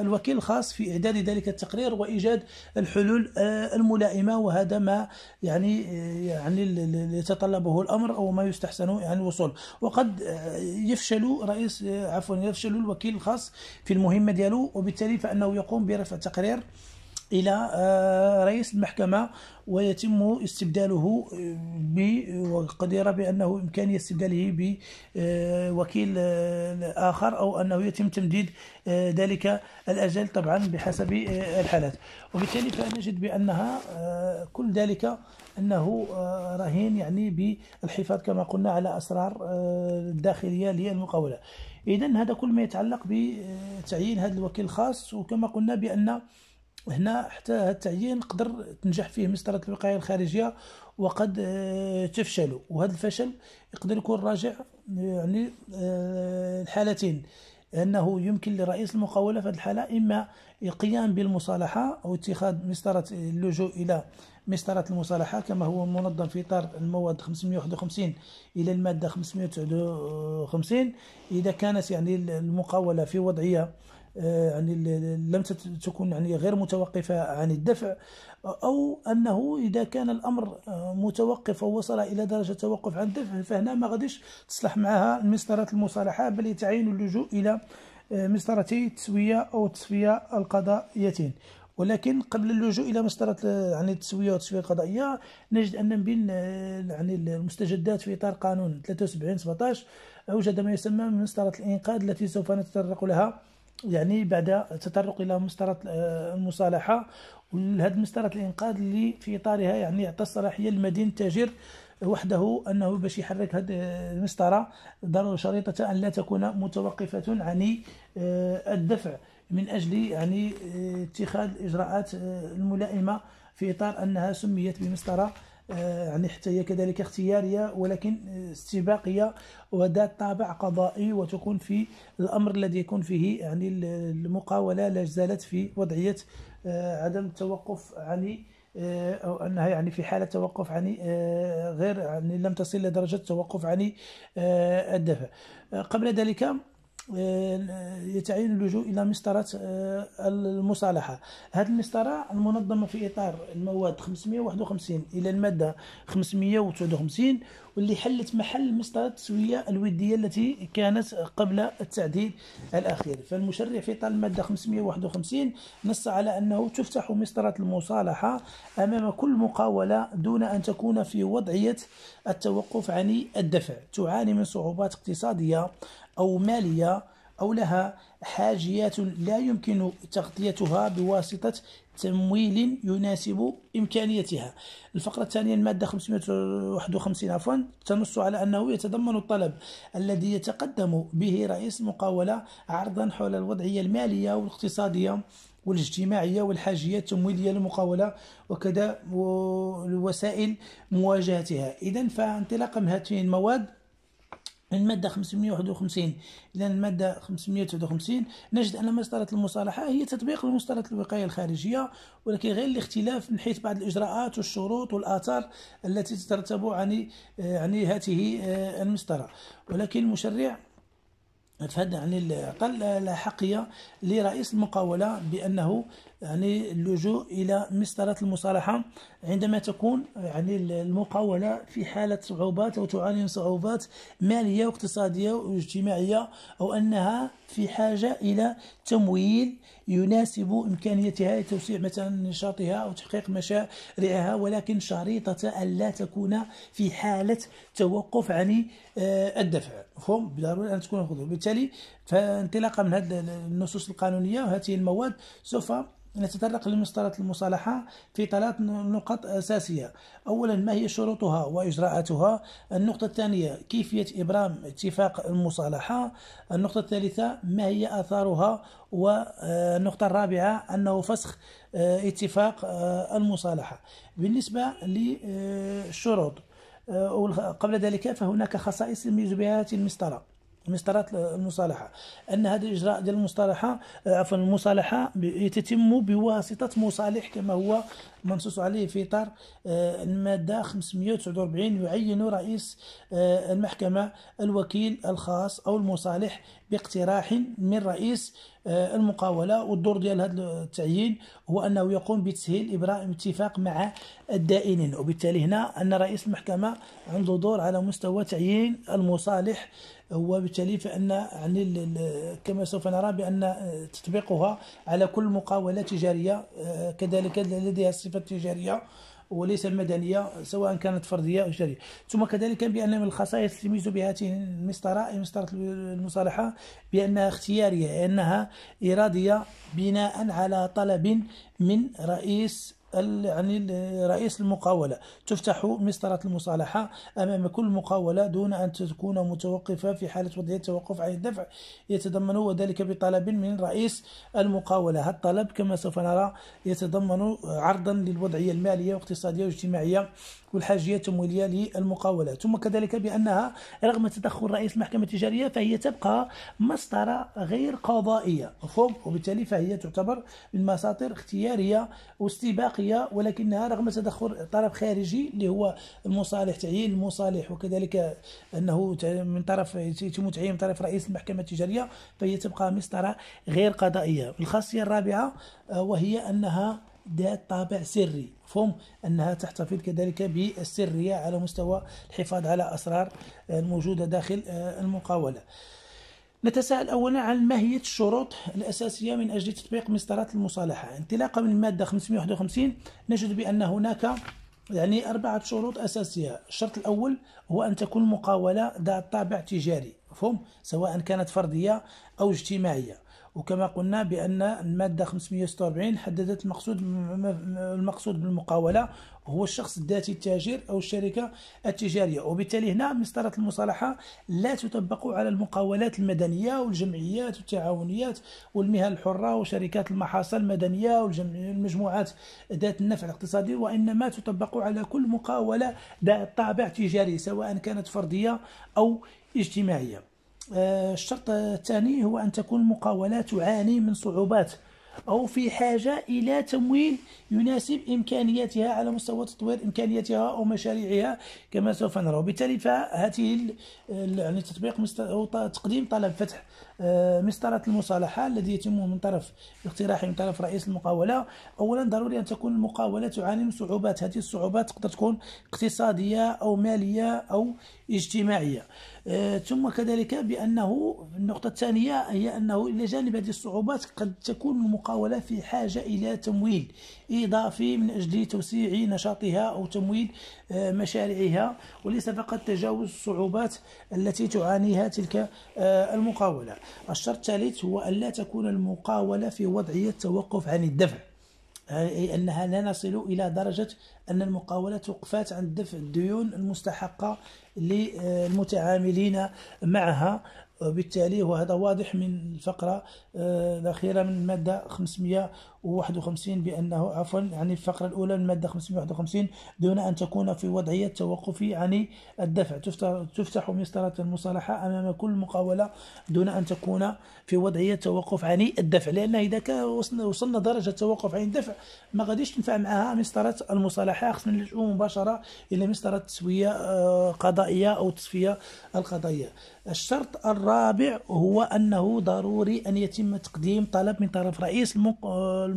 الوكيل الخاص في إعداد ذلك التقرير وإيجاد الحلول آه، الملائمة وهذا ما يعني آه، يعني يتطلبه الأمر أو ما يستحسن يعني الوصول وقد آه، يفشل رئيس عفوا يفشل الوكيل الخاص في المهمة ديالو وبالتالي فإنه يقوم برفع تقرير إلى آه، رئيس المحكمة ويتم استبداله آه، ب وقد يرى بأنه إمكانية استبداله بوكيل آه، آخر أو أنه يتم تمديد ذلك الأجل طبعا بحسب الحالات وبالتالي فنجد بأنها كل ذلك أنه رهين يعني بالحفاظ كما قلنا على أسرار الداخلية للمقاولة إذا هذا كل ما يتعلق بتعيين هذا الوكيل الخاص وكما قلنا بأن وهنا حتى هذا التعيين قدر تنجح فيه مسطره الوقايه الخارجيه وقد آه، تفشل وهذا الفشل يقدر يكون راجع يعني آه، الحالتين انه يمكن لرئيس المقاوله في هذه الحاله اما القيام بالمصالحه او اتخاذ مسطره اللجوء الى مسطره المصالحه كما هو منظم في اطار المواد 551 الى الماده 559 اذا كانت يعني المقاوله في وضعيه آه، يعني لم تكن يعني غير متوقفة عن الدفع أو أنه إذا كان الأمر آه، متوقف ووصل إلى درجة توقف عن الدفع فهنا ما غاديش تصلح معها مسطرة المصالحة بل يتعين اللجوء إلى آه، مسطرتي التسوية أو التصفية القضائيتين ولكن قبل اللجوء الى مسطره يعني التسويه والتسويه القضائيه نجد ان بين يعني المستجدات في اطار قانون 73 17 اوجد ما يسمى مسطره الانقاذ التي سوف نتطرق لها يعني بعد تطرق الى مسطره آه، المصالحه وهذا مسطره الانقاذ اللي في اطارها يعني يعطى الصلاحيه للمدين التاجر وحده انه باش يحرك هذه المسطره ضروري شريطه ان لا تكون متوقفه عن آه، الدفع من اجل يعني آه، اتخاذ الاجراءات الملائمه في اطار انها سميت بمسطره آه، يعني حتى هي كذلك اختيارية ولكن استباقية وذات طابع قضائي وتكون في الأمر الذي يكون فيه يعني المقاولة لا زالت في وضعية آه، عدم التوقف عن آه، او انها يعني في حاله توقف عن غير يعني لم تصل لدرجه التوقف عن الدفع قبل ذلك آه، يتعين اللجوء الى مسطره آه، المصالحه هذه المسطره المنظمه في اطار المواد 551 الى الماده 559 واللي حلت محل مسطره التسويه الوديه التي كانت قبل التعديل الاخير فالمشرع في اطار الماده 551 نص على انه تفتح مسطره المصالحه امام كل مقاوله دون ان تكون في وضعيه التوقف عن الدفع تعاني من صعوبات اقتصاديه أو مالية أو لها حاجيات لا يمكن تغطيتها بواسطة تمويل يناسب إمكانيتها الفقرة الثانية المادة 551 عفوا تنص على أنه يتضمن الطلب الذي يتقدم به رئيس المقاولة عرضا حول الوضعية المالية والاقتصادية والاجتماعية والحاجيات التمويلية للمقاولة وكذا الوسائل مواجهتها إذا فانطلاقا من هاتين المواد من المادة 551 إلى المادة 559 نجد أن مسطرة المصالحة هي تطبيق لمسطرة الوقاية الخارجية ولكن غير الاختلاف من حيث بعض الإجراءات والشروط والآثار التي تترتب عن عن هذه آه، المسطرة ولكن المشرع فهد يعني أعطى الأحقية لرئيس المقاولة بأنه يعني اللجوء إلى مسطرة المصالحة عندما تكون يعني المقاولة في حالة صعوبات أو تعاني من صعوبات مالية واقتصادية واجتماعية أو أنها في حاجة إلى تمويل يناسب إمكانيتها لتوسيع مثلا نشاطها أو تحقيق مشاريعها ولكن شريطة ألا تكون في حالة توقف عن آه، الدفع مفهوم بالضرورة أن تكون بالتالي فانطلاقا من هذه النصوص القانونيه وهذه المواد سوف نتطرق لمسطرة المصالحة في ثلاث نقط أساسية أولا ما هي شروطها وإجراءاتها النقطة الثانية كيفية إبرام اتفاق المصالحة النقطة الثالثة ما هي آثارها والنقطة الرابعة أنه فسخ آه، اتفاق آه، المصالحة بالنسبة للشروط آه، قبل ذلك فهناك خصائص يميز بها هذه المسطرة مسترات المصالحه ان هذا الاجراء ديال المصالحه آه، عفوا المصالحه تتم بواسطه مصالح كما هو منصوص عليه في اطار آه، الماده 549 يعين رئيس آه، المحكمه الوكيل الخاص او المصالح باقتراح من رئيس آه، المقاوله والدور ديال هذا التعيين هو انه يقوم بتسهيل ابراء اتفاق مع الدائنين وبالتالي هنا ان رئيس المحكمه عنده دور على مستوى تعيين المصالح وبالتالي فان يعني كما سوف نرى بان تطبيقها على كل مقاوله تجاريه آه، كذلك لديها الصفه التجاريه وليس مدنية سواء كانت فردية أو شرية ثم كذلك بأن من الخصائص التي تميز بهذه المسطرة أي مسطرة المصالحة بأنها اختيارية أنها إرادية بناء على طلب من رئيس يعني رئيس المقاولة تفتح مسطرة المصالحة أمام كل مقاولة دون أن تكون متوقفة في حالة وضعية توقف عن الدفع يتضمن ذلك بطلب من رئيس المقاولة هذا الطلب كما سوف نرى يتضمن عرضا للوضعية المالية والاقتصادية والاجتماعية والحاجية التمويلية للمقاولة ثم كذلك بأنها رغم تدخل رئيس المحكمة التجارية فهي تبقى مسطرة غير قضائية مفهوم وبالتالي فهي تعتبر من مساطر اختيارية واستباقية ولكنها رغم تدخل طرف خارجي اللي هو المصالح تعيين المصالح وكذلك أنه من طرف يتم تعيين من طرف رئيس المحكمة التجارية فهي تبقى مسطرة غير قضائية الخاصية الرابعة آه، وهي أنها ذات طابع سري مفهوم أنها تحتفظ كذلك بالسرية على مستوى الحفاظ على أسرار الموجودة داخل آه، المقاولة نتساءل أولا عن ماهية الشروط الأساسية من أجل تطبيق مسطرات المصالحة انطلاقا من المادة 551 نجد بأن هناك يعني أربعة شروط أساسية الشرط الأول هو أن تكون المقاولة ذات طابع تجاري مفهوم سواء كانت فردية أو اجتماعية وكما قلنا بأن المادة 546 حددت المقصود المقصود بالمقاولة هو الشخص الذاتي التاجر أو الشركة التجارية وبالتالي هنا مسطرة المصالحة لا تطبق على المقاولات المدنية والجمعيات والتعاونيات والمهن الحرة وشركات المحاصيل المدنية والمجموعات ذات النفع الاقتصادي وإنما تطبق على كل مقاولة ذات طابع تجاري سواء كانت فردية أو اجتماعية آه، الشرط الثاني هو أن تكون المقاولات تعاني من صعوبات أو في حاجة إلى تمويل يناسب إمكانياتها على مستوى تطوير إمكانياتها أو مشاريعها كما سوف نرى وبالتالي فهذه يعني تطبيق أو تقديم طلب فتح آه، مسطرة المصالحة الذي يتم من طرف اقتراح من طرف رئيس المقاولة أولا ضروري أن تكون المقاولة تعاني من صعوبات هذه الصعوبات تقدر تكون اقتصادية أو مالية أو اجتماعية آه، ثم كذلك بأنه النقطة الثانية هي أنه إلى جانب هذه الصعوبات قد تكون المقاولة في حاجة إلى تمويل إضافي من أجل توسيع نشاطها أو تمويل آه، مشاريعها وليس فقط تجاوز الصعوبات التي تعانيها تلك آه، المقاولة الشرط الثالث هو أن لا تكون المقاولة في وضعية توقف عن الدفع أي أنها لا نصل إلى درجة أن المقاولة توقفات عن دفع الديون المستحقة للمتعاملين معها وبالتالي وهذا واضح من الفقرة آه، الأخيرة من المادة 500 51 بأنه عفوا يعني الفقرة الأولى من المادة 551 دون أن تكون في وضعية توقف عن يعني الدفع تفتح مسطرة المصالحة أمام كل مقاولة دون أن تكون في وضعية توقف عن يعني الدفع لأن إذا كان وصلنا درجة توقف عن يعني الدفع ما غاديش تنفع معها مسطرة المصالحة خصنا نلجؤ مباشرة إلى مسطرة تسوية آه، قضائية أو تصفية القضائية الشرط الرابع هو أنه ضروري أن يتم تقديم طلب من طرف رئيس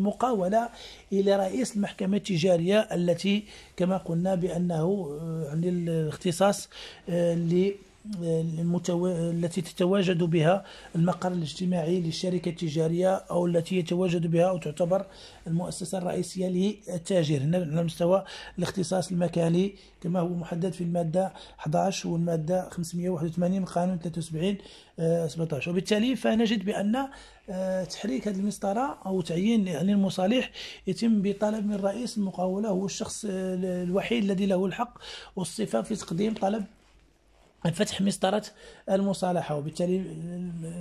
المقاولة إلى رئيس المحكمة التجارية التي كما قلنا بأنه آه، عن الاختصاص آه، ل المتو... التي تتواجد بها المقر الاجتماعي للشركة التجارية أو التي يتواجد بها أو تعتبر المؤسسة الرئيسية للتاجر هنا على مستوى الاختصاص المكاني كما هو محدد في المادة 11 والمادة 581 من قانون 73 17 آه، وبالتالي فنجد بأن آه، تحريك هذه المسطرة أو تعيين يعني المصالح يتم بطلب من رئيس المقاولة هو الشخص آه، الوحيد الذي له الحق والصفة في تقديم طلب فتح مسطرة المصالحة وبالتالي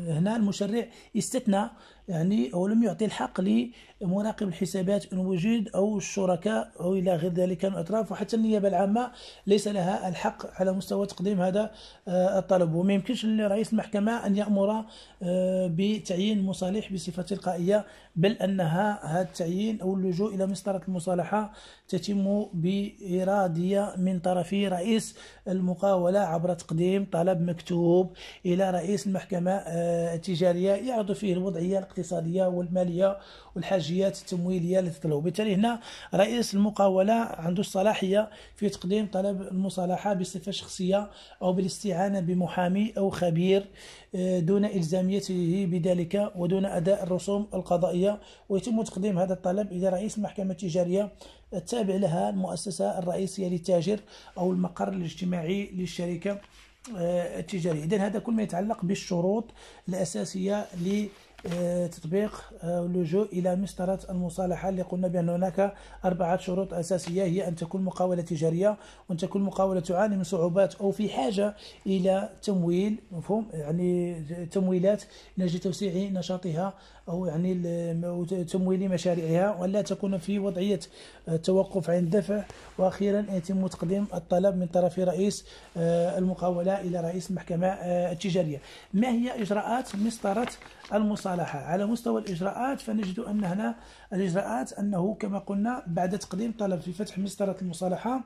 هنا المشرع استثنى يعني ولم يعطي الحق لمراقب الحسابات ان وجد او الشركاء او الى غير ذلك من الاطراف وحتى النيابه العامه ليس لها الحق على مستوى تقديم هذا آه، الطلب وما يمكنش لرئيس المحكمه ان يامر آه، بتعيين مصالح بصفه تلقائيه بل انها هذا التعيين او اللجوء الى مسطره المصالحه تتم باراديه من طرف رئيس المقاوله عبر تقديم طلب مكتوب الى رئيس المحكمه آه، التجاريه يعرض فيه الوضعيه الاقتصاديه والماليه والحاجيات التمويليه اللي للطلب وبالتالي هنا رئيس المقاوله عنده الصلاحيه في تقديم طلب المصالحه بصفه شخصيه او بالاستعانه بمحامي او خبير آه، دون الزاميته بذلك ودون اداء الرسوم القضائيه ويتم تقديم هذا الطلب الى رئيس المحكمه التجاريه التابع لها المؤسسه الرئيسيه للتاجر او المقر الاجتماعي للشركه آه، التجاريه اذا هذا كل ما يتعلق بالشروط الاساسيه آه، تطبيق آه، اللجوء إلى مسطرة المصالحة اللي قلنا بأن هناك أربعة شروط أساسية هي أن تكون مقاولة تجارية وأن تكون مقاولة تعاني من صعوبات أو في حاجة إلى تمويل مفهوم يعني تمويلات من أجل توسيع نشاطها أو يعني تمويل مشاريعها ولا تكون في وضعية التوقف عن الدفع وأخيرا يتم تقديم الطلب من طرف رئيس آه، المقاولة إلى رئيس المحكمة آه، التجارية ما هي إجراءات مسطرة المصالحة على مستوى الإجراءات فنجد أن هنا الإجراءات أنه كما قلنا بعد تقديم طلب في فتح مسطرة المصالحة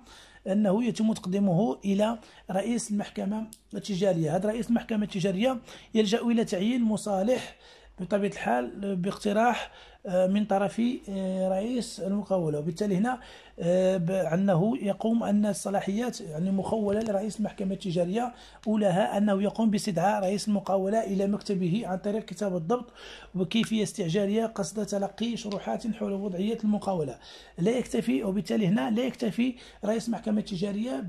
انه يتم تقديمه الى رئيس المحكمه التجاريه هذا رئيس المحكمه التجاريه يلجا الى تعيين مصالح بطبيعه الحال باقتراح آه، من طرف آه، رئيس المقاوله وبالتالي هنا آه، بانه يقوم أن الصلاحيات يعني مخولة لرئيس المحكمة التجارية أولها أنه يقوم باستدعاء رئيس المقاولة إلى مكتبه عن طريق كتاب الضبط وكيفية استعجالية قصد تلقي شروحات حول وضعية المقاولة لا يكتفي وبالتالي هنا لا يكتفي رئيس المحكمة التجارية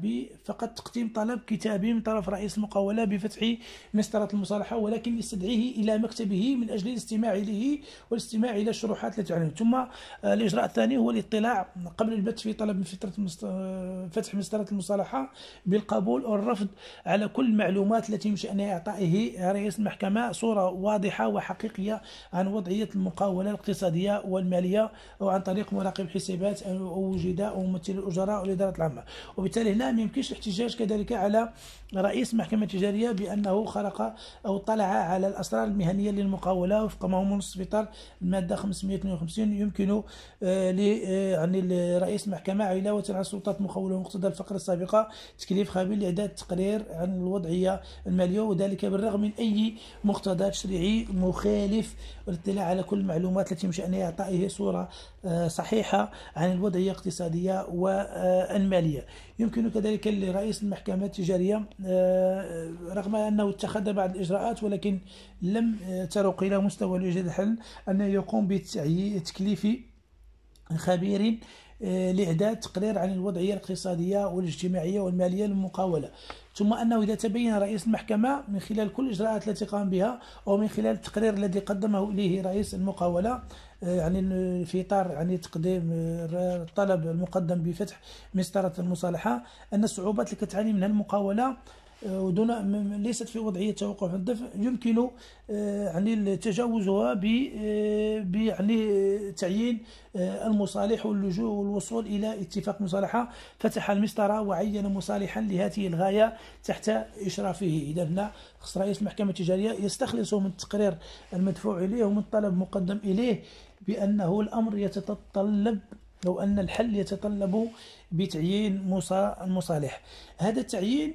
فقط تقديم طلب كتابي من طرف رئيس المقاولة بفتح مسطرة المصالحة ولكن يستدعيه إلى مكتبه من أجل الاستماع إليه والاستماع إلى الشروحات التي تعلم ثم آه، الإجراء الثاني هو الاطلاع قبل البث الثبات في طلب من فترة مست... فتح مسطرة المصالحة بالقبول أو الرفض على كل المعلومات التي من شأنها إعطائه رئيس المحكمة صورة واضحة وحقيقية عن وضعية المقاولة الاقتصادية والمالية أو عن طريق مراقب حسابات أو وجد أو ممثل الأجراء والإدارة العامة وبالتالي هنا ما يمكنش الاحتجاج كذلك على رئيس محكمة تجارية بأنه خرق أو اطلع على الأسرار المهنية للمقاولة وفق ما هو في السبيطار المادة 552 يمكن آه، آه، يعني لرئيس المحكمة علاوة على السلطات المقاولة مقتضى الفقرة السابقة تكليف خابر لإعداد تقرير عن الوضعية المالية وذلك بالرغم من أي مقتضى تشريعي مخالف والاطلاع على كل المعلومات التي من شأنها إعطائه صورة آه، صحيحة عن الوضعية الاقتصادية والمالية يمكن كذلك لرئيس المحكمة التجارية آه، رغم أنه اتخذ بعض الإجراءات ولكن لم آه، ترق إلى مستوى يوجد حل أنه يقوم بتكليف خبير آه، لإعداد تقرير عن الوضعية الاقتصادية والاجتماعية والمالية للمقاولة ثم أنه إذا تبين رئيس المحكمة من خلال كل الإجراءات التي قام بها أو من خلال التقرير الذي قدمه إليه رئيس المقاولة آه، يعني في اطار يعني تقديم آه، الطلب المقدم بفتح مسطره المصالحه ان الصعوبات اللي كتعاني منها المقاوله آه، ودون ليست في وضعيه توقف الدفع يمكن يعني تجاوزها ب يعني تعيين المصالح واللجوء والوصول الى اتفاق مصالحه فتح المسطره وعين مصالحا لهذه الغايه تحت اشرافه اذا هنا خص رئيس المحكمه التجاريه يستخلص من التقرير المدفوع اليه ومن الطلب المقدم اليه بأنه الأمر يتطلب أو أن الحل يتطلب بتعيين مصالح هذا التعيين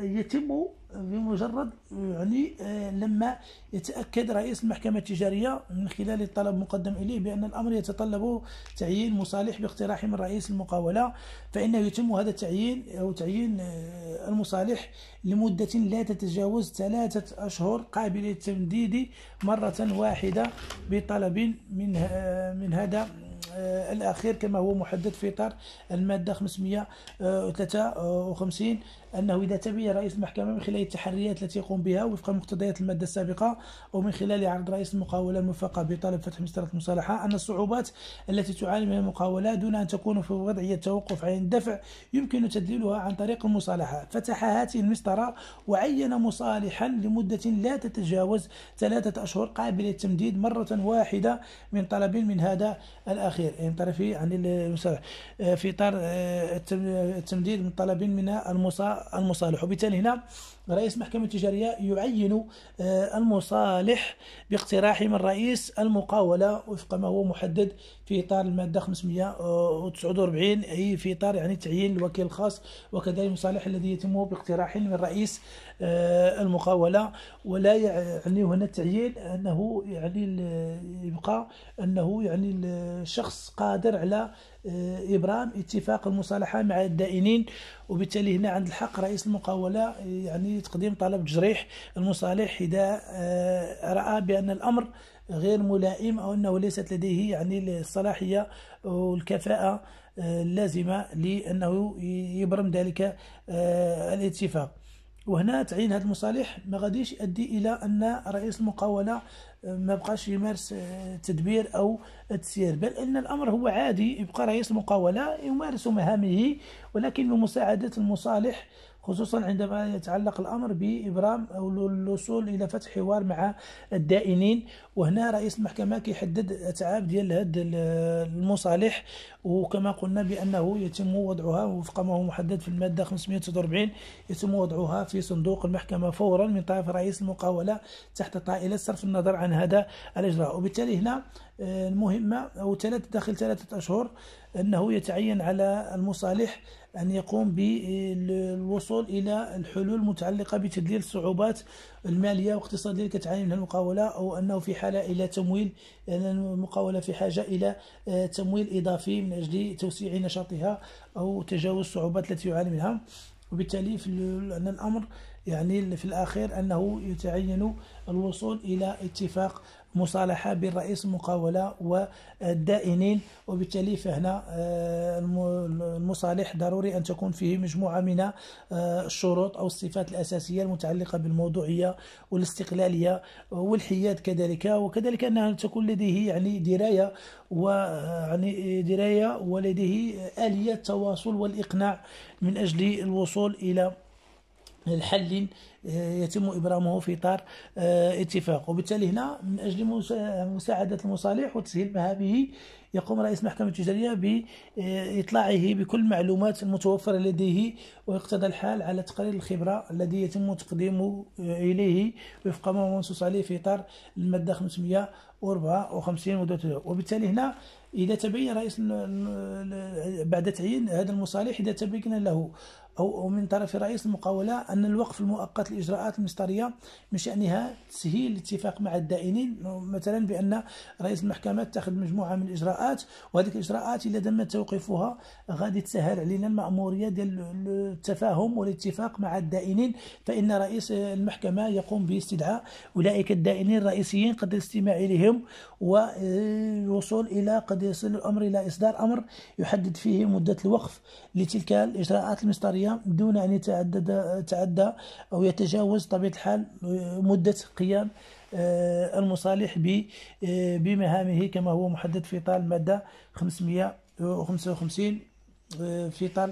يتم بمجرد يعني آه، لما يتأكد رئيس المحكمة التجارية من خلال الطلب مقدم إليه بأن الأمر يتطلب تعيين مصالح باقتراح من رئيس المقاولة فإنه يتم هذا التعيين أو تعيين آه، المصالح لمدة لا تتجاوز ثلاثة أشهر قابلة للتمديد مرة واحدة بطلب من آه، من هذا الأخير كما هو محدد في إطار المادة 553 أنه إذا تبين رئيس المحكمة من خلال التحريات التي يقوم بها وفق مقتضيات المادة السابقة أو من خلال عرض رئيس المقاولة الموفقة بطلب فتح مسطره المصالحة أن الصعوبات التي تعاني منها المقاولة دون أن تكون في وضعية توقف عن الدفع يمكن تدليلها عن طريق المصالحة فتح هذه المسطرة وعين مصالحا لمدة لا تتجاوز ثلاثة أشهر قابلة للتمديد مرة واحدة من طلب من هذا الأخير طرفي عن المصالحة آه، في إطار آه، التمديد من طلب من المصالحة المصالح وبالتالي هنا رئيس محكمة تجارية يعين آه، المصالح باقتراح من رئيس المقاولة وفق ما هو محدد في إطار المادة 549 أي في إطار يعني تعيين الوكيل الخاص وكذلك المصالح الذي يتم باقتراح من رئيس آه، المقاولة ولا يعني هنا التعيين أنه يعني يبقى أنه يعني الشخص قادر على آه، إبرام اتفاق المصالحة مع الدائنين وبالتالي هنا عند الحق رئيس المقاولة يعني لتقديم طلب جريح المصالح إذا آه، رأى بأن الأمر غير ملائم أو أنه ليست لديه يعني الصلاحية والكفاءة آه، اللازمة لأنه يبرم ذلك آه، الاتفاق وهنا تعيين هذا المصالح ما غاديش يؤدي الى ان رئيس المقاوله ما بقاش يمارس التدبير او التسيير بل ان الامر هو عادي يبقى رئيس المقاوله يمارس مهامه ولكن بمساعده المصالح خصوصا عندما يتعلق الأمر بإبرام أو الوصول إلى فتح حوار مع الدائنين وهنا رئيس المحكمة كيحدد أتعاب ديال هاد المصالح وكما قلنا بأنه يتم وضعها وفق ما هو محدد في المادة 546 يتم وضعها في صندوق المحكمة فورا من طرف رئيس المقاولة تحت طائلة صرف النظر عن هذا الإجراء وبالتالي هنا آه، المهمة أو ثلاثة داخل ثلاثة أشهر أنه يتعين على المصالح أن يقوم بالوصول آه، إلى الحلول المتعلقة بتذليل الصعوبات المالية واقتصادية اللي كتعاني منها المقاولة أو أنه في حالة إلى تمويل لأن المقاولة في حاجة إلى آه، تمويل إضافي من أجل توسيع نشاطها أو تجاوز الصعوبات التي يعاني منها وبالتالي في أن الأمر يعني في الأخير أنه يتعين الوصول إلى اتفاق مصالحه بين رئيس المقاوله والدائنين وبالتالي فهنا آه، المصالح ضروري ان تكون فيه مجموعه من آه، الشروط او الصفات الاساسيه المتعلقه بالموضوعيه والاستقلاليه والحياد كذلك وكذلك انها تكون لديه يعني درايه ويعني درايه ولديه اليه التواصل والاقناع من اجل الوصول الى الحل آه، يتم ابرامه في اطار آه، اتفاق وبالتالي هنا من اجل مساعده المصالح وتسهيل مهامه يقوم رئيس المحكمه التجاريه باطلاعه آه، بكل المعلومات المتوفره لديه ويقتضى الحال على تقرير الخبره الذي يتم تقديمه اليه وفق ما منصوص عليه في اطار الماده 554 وبالتالي هنا اذا تبين رئيس بعد تعيين هذا المصالح اذا تبين له أو من طرف رئيس المقاولة أن الوقف المؤقت لإجراءات المصدريه من شأنها تسهيل الاتفاق مع الدائنين مثلا بأن رئيس المحكمة اتخذ مجموعة من الإجراءات وهذه الإجراءات إذا تم توقيفها غادي تسهل علينا المأمورية ديال التفاهم والاتفاق مع الدائنين فإن رئيس المحكمة يقوم باستدعاء أولئك الدائنين الرئيسيين قد الاستماع إليهم والوصول إلى قد يصل الأمر إلى إصدار أمر يحدد فيه مدة الوقف لتلك الإجراءات المسطرية دون أن يتعدد تعدى أو يتجاوز طبيعة الحال آه، مدة قيام آه، المصالح آه، بمهامه كما هو محدد في طال المادة 555 في طال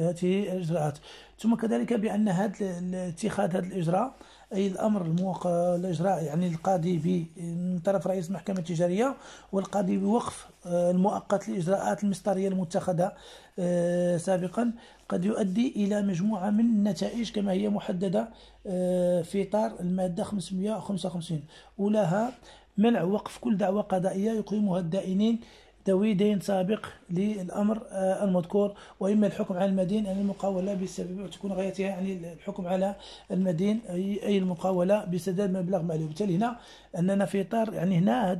هذه الإجراءات ثم كذلك بأن هذا اتخاذ هذا الإجراء أي الأمر الموقع الإجراء يعني القاضي من طرف رئيس المحكمة التجارية والقاضي بوقف آه، المؤقت لاجراءات المسطرية المتخذة آه، سابقا قد يؤدي إلى مجموعة من النتائج كما هي محددة آه، في إطار المادة 555 ولها منع وقف كل دعوة قضائية يقيمها الدائنين ذوي دين سابق للأمر آه، المذكور وإما الحكم على المدين يعني المقاولة بسبب تكون غايتها يعني الحكم على المدين أي المقاولة بسداد مبلغ مالي وبالتالي هنا أننا في إطار يعني هنا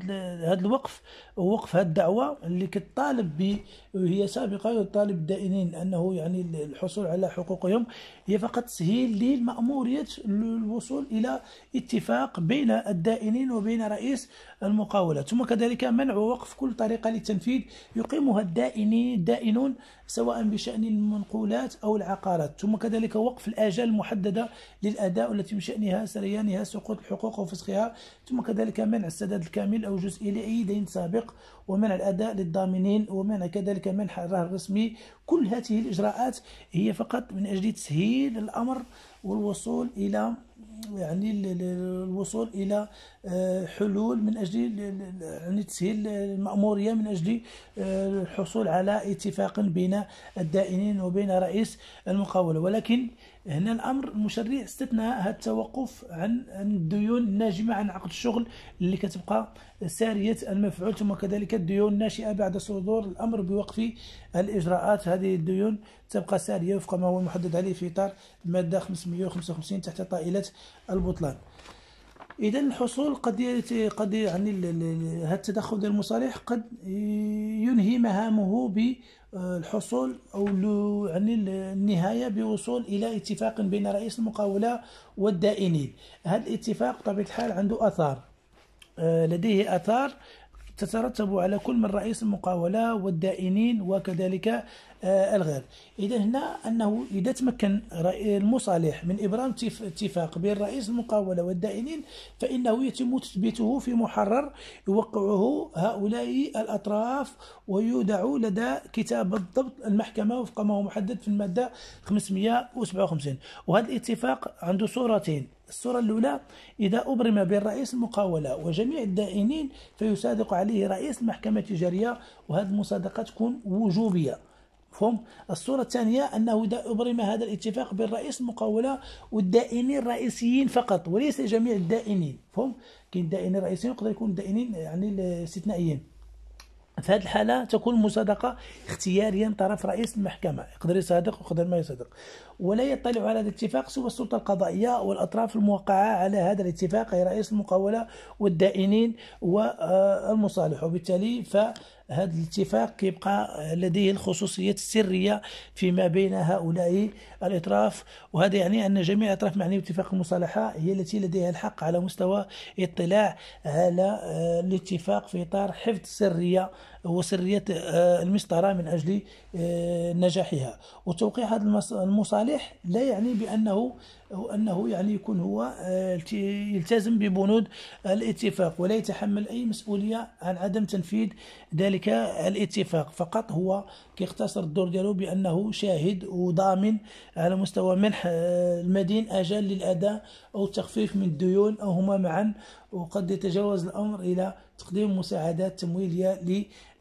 هذا الوقف وقف هذه الدعوة اللي كتطالب ب وهي سابقة يطالب الدائنين أنه يعني الحصول على حقوقهم هي فقط تسهيل للمأمورية الوصول إلى اتفاق بين الدائنين وبين رئيس المقاولة ثم كذلك منع وقف كل طريقة للتنفيذ يقيمها الدائن دائن دائنون سواء بشأن المنقولات أو العقارات ثم كذلك وقف الآجال المحددة للأداء التي من شأنها سريانها سقوط الحقوق أو فسخها ثم كذلك منع السداد الكامل أو جزئي لأي دين سابق ومنع الأداء للضامنين ومنع كذلك منح الرهن الرسمي كل هذه الإجراءات هي فقط من أجل تسهيل الأمر والوصول إلى يعني الوصول الى آه، حلول من اجل يعني تسهيل الماموريه من اجل آه، الحصول على اتفاق بين الدائنين وبين رئيس المقاوله ولكن هنا الامر المشرع استثنى هذا التوقف عن الديون الناجمه عن عقد الشغل اللي كتبقى ساريه المفعول ثم كذلك الديون الناشئه بعد صدور الامر بوقف الاجراءات هذه الديون تبقى ساريه وفق ما هو محدد عليه في اطار الماده 555 تحت طائله البطلان اذا الحصول قد قد يعني هذا التدخل ديال المصالح قد ينهي مهامه بالحصول آه، او يعني النهايه بوصول الى اتفاق بين رئيس المقاوله والدائنين هذا الاتفاق بطبيعه الحال عنده اثار آه، لديه اثار تترتب على كل من رئيس المقاولة والدائنين وكذلك آه، الغير إذا هنا أنه إذا تمكن المصالح من إبرام اتفاق بين رئيس المقاولة والدائنين فإنه يتم تثبيته في محرر يوقعه هؤلاء الأطراف ويودع لدى كتاب الضبط المحكمة وفق ما هو محدد في المادة 557 وهذا الاتفاق عنده صورتين الصورة الأولى إذا أبرم بين رئيس المقاولة وجميع الدائنين فيصادق عليه رئيس المحكمة التجارية وهذه المصادقة تكون وجوبية فهم الصورة الثانية أنه إذا أبرم هذا الاتفاق بين رئيس المقاولة والدائنين الرئيسيين فقط وليس جميع الدائنين فهم كاين دائنين رئيسيين يقدر يكون دائنين يعني استثنائيين في هذه الحالة تكون المصادقة اختيارية من طرف رئيس المحكمة يقدر يصادق ويقدر ما يصادق ولا يطلع على هذا الاتفاق سوى السلطة القضائية والأطراف الموقعة على هذا الاتفاق هي رئيس المقاولة والدائنين والمصالح وبالتالي ف هذا الاتفاق كيبقى لديه الخصوصية السرية فيما بين هؤلاء الأطراف وهذا يعني أن جميع الأطراف معنية باتفاق المصالحة هي التي لديها الحق على مستوى اطلاع على آه، الاتفاق في إطار حفظ السرية وسرية آه، المسطرة من أجل آه، نجاحها وتوقيع هذه المصالح لا يعني بأنه أنه يعني يكون هو آه، يلتزم ببنود الاتفاق ولا يتحمل أي مسؤولية عن عدم تنفيذ ذلك الاتفاق فقط هو كيختصر الدور ديالو بأنه شاهد وضامن على مستوى منح المدين أجل للأداء أو التخفيف من الديون أو هما معا وقد يتجاوز الأمر إلى تقديم مساعدات تمويلية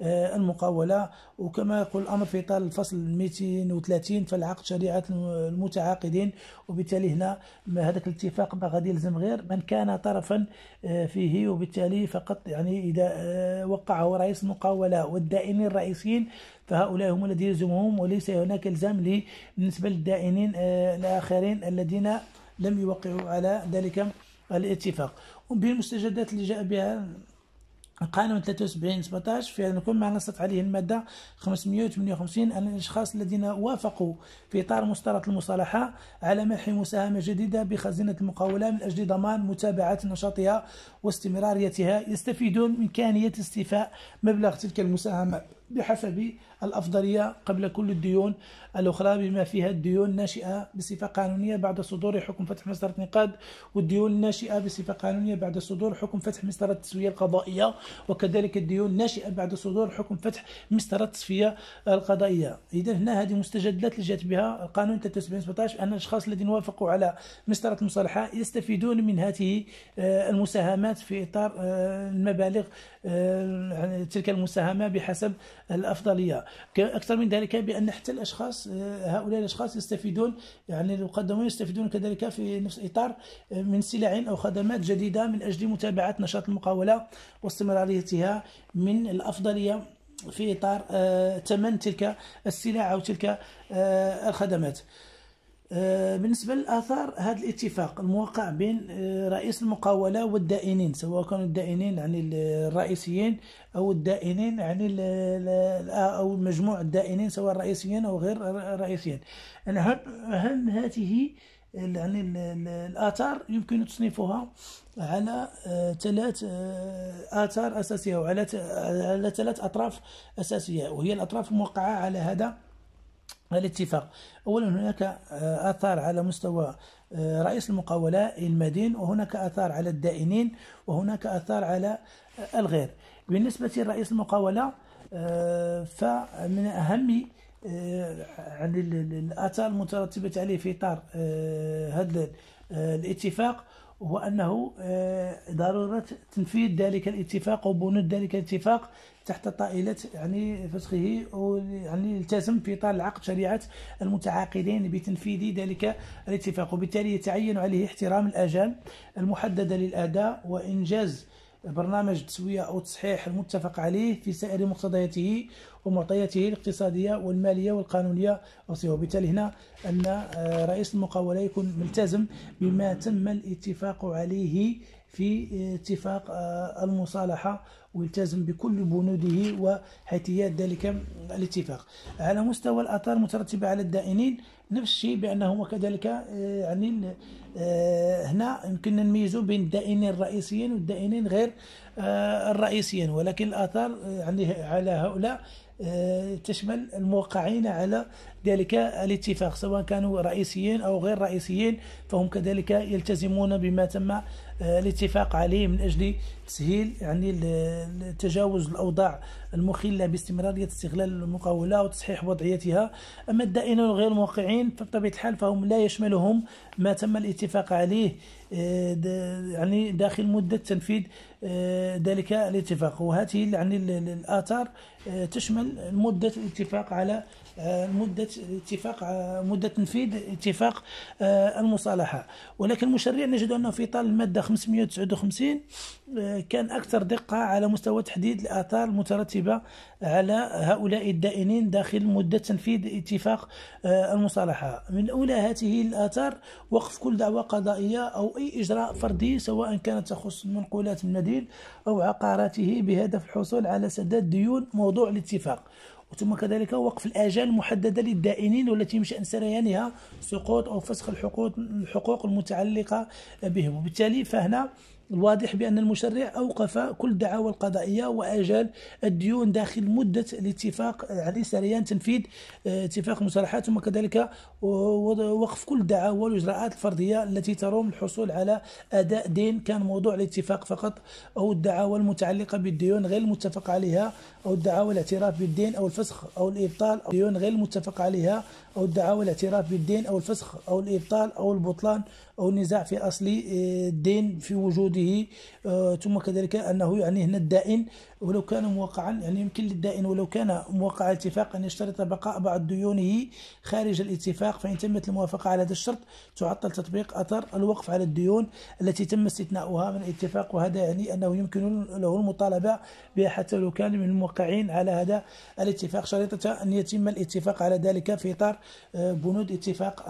للمقاولة وكما يقول الأمر في إطار الفصل 230 فالعقد شريعة المتعاقدين وبالتالي هنا هذاك الاتفاق ما غادي يلزم غير من كان طرفا آه، فيه وبالتالي فقط يعني إذا آه، وقعه رئيس المقاولة والدائنين الرئيسيين فهؤلاء هم الذين يلزمهم وليس هناك الزام بالنسبة للدائنين آه، الآخرين الذين لم يوقعوا على ذلك الاتفاق وبالمستجدات اللي جاء بها القانون 73 17 في هذا الكون ما نصت عليه المادة 558 أن الأشخاص الذين وافقوا في إطار مشترط المصالحة على منح مساهمة جديدة بخزينة المقاولة من أجل ضمان متابعة نشاطها واستمراريتها يستفيدون من إمكانية استيفاء مبلغ تلك المساهمة بحسب الأفضلية قبل كل الديون الأخرى بما فيها الديون الناشئة بصفة قانونية بعد صدور حكم فتح مسطرة نقاد والديون الناشئة بصفة قانونية بعد صدور حكم فتح مسطرة التسوية القضائية وكذلك الديون الناشئة بعد صدور حكم فتح مسطرة التصفية القضائية إذا هنا هذه مستجدات جات بها القانون 73 17 أن الأشخاص الذين وافقوا على مسطرة المصالحة يستفيدون من هذه آه، المساهمات في إطار آه، المبالغ آه، يعني تلك المساهمة بحسب الأفضلية أكثر من ذلك بأن حتى الأشخاص هؤلاء الأشخاص يستفيدون يعني المقدمون يستفيدون كذلك في نفس الإطار من سلع أو خدمات جديدة من أجل متابعة نشاط المقاولة واستمراريتها من الأفضلية في إطار ثمن آه، تلك السلع أو تلك آه، الخدمات آه، بالنسبه للاثار هذا الاتفاق الموقع بين آه، رئيس المقاوله والدائنين سواء كانوا الدائنين يعني الرئيسيين او الدائنين يعني او مجموع الدائنين سواء رئيسيين او غير رئيسيين اهم يعني اهم هذه يعني الاثار يمكن تصنيفها على آه، ثلاث اثار اساسيه وعلى على ثلاث اطراف اساسيه وهي الاطراف الموقعه على هذا الاتفاق اولا هناك آه، اثار على مستوى آه، رئيس المقاوله المدين وهناك اثار على الدائنين وهناك اثار على آه، الغير بالنسبه لرئيس المقاوله فمن اهم عن الاثار المترتبه عليه في اطار هذا الاتفاق هو انه ضروره تنفيذ ذلك الاتفاق وبنود ذلك الاتفاق تحت طائلة يعني فسخه يعني التزم في إطار عقد شريعة المتعاقدين بتنفيذ ذلك الاتفاق وبالتالي يتعين عليه احترام الآجال المحددة للأداء وإنجاز برنامج التسوية أو التصحيح المتفق عليه في سائر مقتضياته ومعطياته الاقتصادية والمالية والقانونية وبالتالي هنا أن آه، رئيس المقاولة يكون ملتزم بما تم الاتفاق عليه في اتفاق آه، المصالحة ويلتزم بكل بنوده وحيتيات ذلك الاتفاق على مستوى الآثار المترتبة على الدائنين نفس الشيء بأنه كذلك آه، يعني آه، هنا يمكننا نميزوا بين الدائنين الرئيسيين والدائنين غير الرئيسيين ولكن الآثار يعني على هؤلاء تشمل الموقعين على ذلك الاتفاق سواء كانوا رئيسيين أو غير رئيسيين فهم كذلك يلتزمون بما تم آه، الاتفاق عليه من أجل تسهيل يعني تجاوز الأوضاع المخلة باستمرارية استغلال المقاولة وتصحيح وضعيتها أما الدائنون وغير الموقعين فبطبيعة الحال فهم لا يشملهم ما تم الاتفاق عليه آه، يعني داخل مدة تنفيذ آه، ذلك الاتفاق وهذه يعني الآثار تشمل مدة الاتفاق على آه، مده اتفاق آه، مده تنفيذ اتفاق آه، المصالحه ولكن المشرع نجد انه في طال الماده 559 كان اكثر دقه على مستوى تحديد الاثار المترتبه على هؤلاء الدائنين داخل مده تنفيذ اتفاق المصالحه من اولى هذه الاثار وقف كل دعوه قضائيه او اي اجراء فردي سواء كانت تخص منقولات المدين او عقاراته بهدف الحصول على سداد ديون موضوع الاتفاق وثم كذلك وقف الآجال المحددة للدائنين والتي من شأن سريانها سقوط أو فسخ الحقوق المتعلقة بهم وبالتالي فهنا الواضح بأن المشرع أوقف كل دعاوى القضائية وأجال الديون داخل مدة الاتفاق عليه سريان يعني تنفيذ آه، اتفاق المصالحات ثم كذلك وقف كل الدعاوى والإجراءات الفردية التي تروم الحصول على أداء دين كان موضوع الاتفاق فقط أو الدعاوى المتعلقة بالديون غير المتفق عليها أو الدعاوى الاعتراف بالدين أو الفسخ أو الإبطال أو الديون غير المتفق عليها أو الدعاوى الاعتراف بالدين أو الفسخ أو الإبطال أو البطلان أو النزاع في أصل آه، الدين في وجوده آه، ثم كذلك أنه يعني هنا الدائن ولو كان موقعا يعني يمكن للدائن ولو كان موقع اتفاق أن يشترط بقاء بعض ديونه خارج الاتفاق فإن تمت الموافقة على هذا الشرط تعطل تطبيق أثر الوقف على الديون التي تم استثناؤها من الاتفاق وهذا يعني أنه يمكن له المطالبة بها حتى لو كان من الموقعين على هذا الاتفاق شريطة أن يتم الاتفاق على ذلك في إطار آه، بنود اتفاق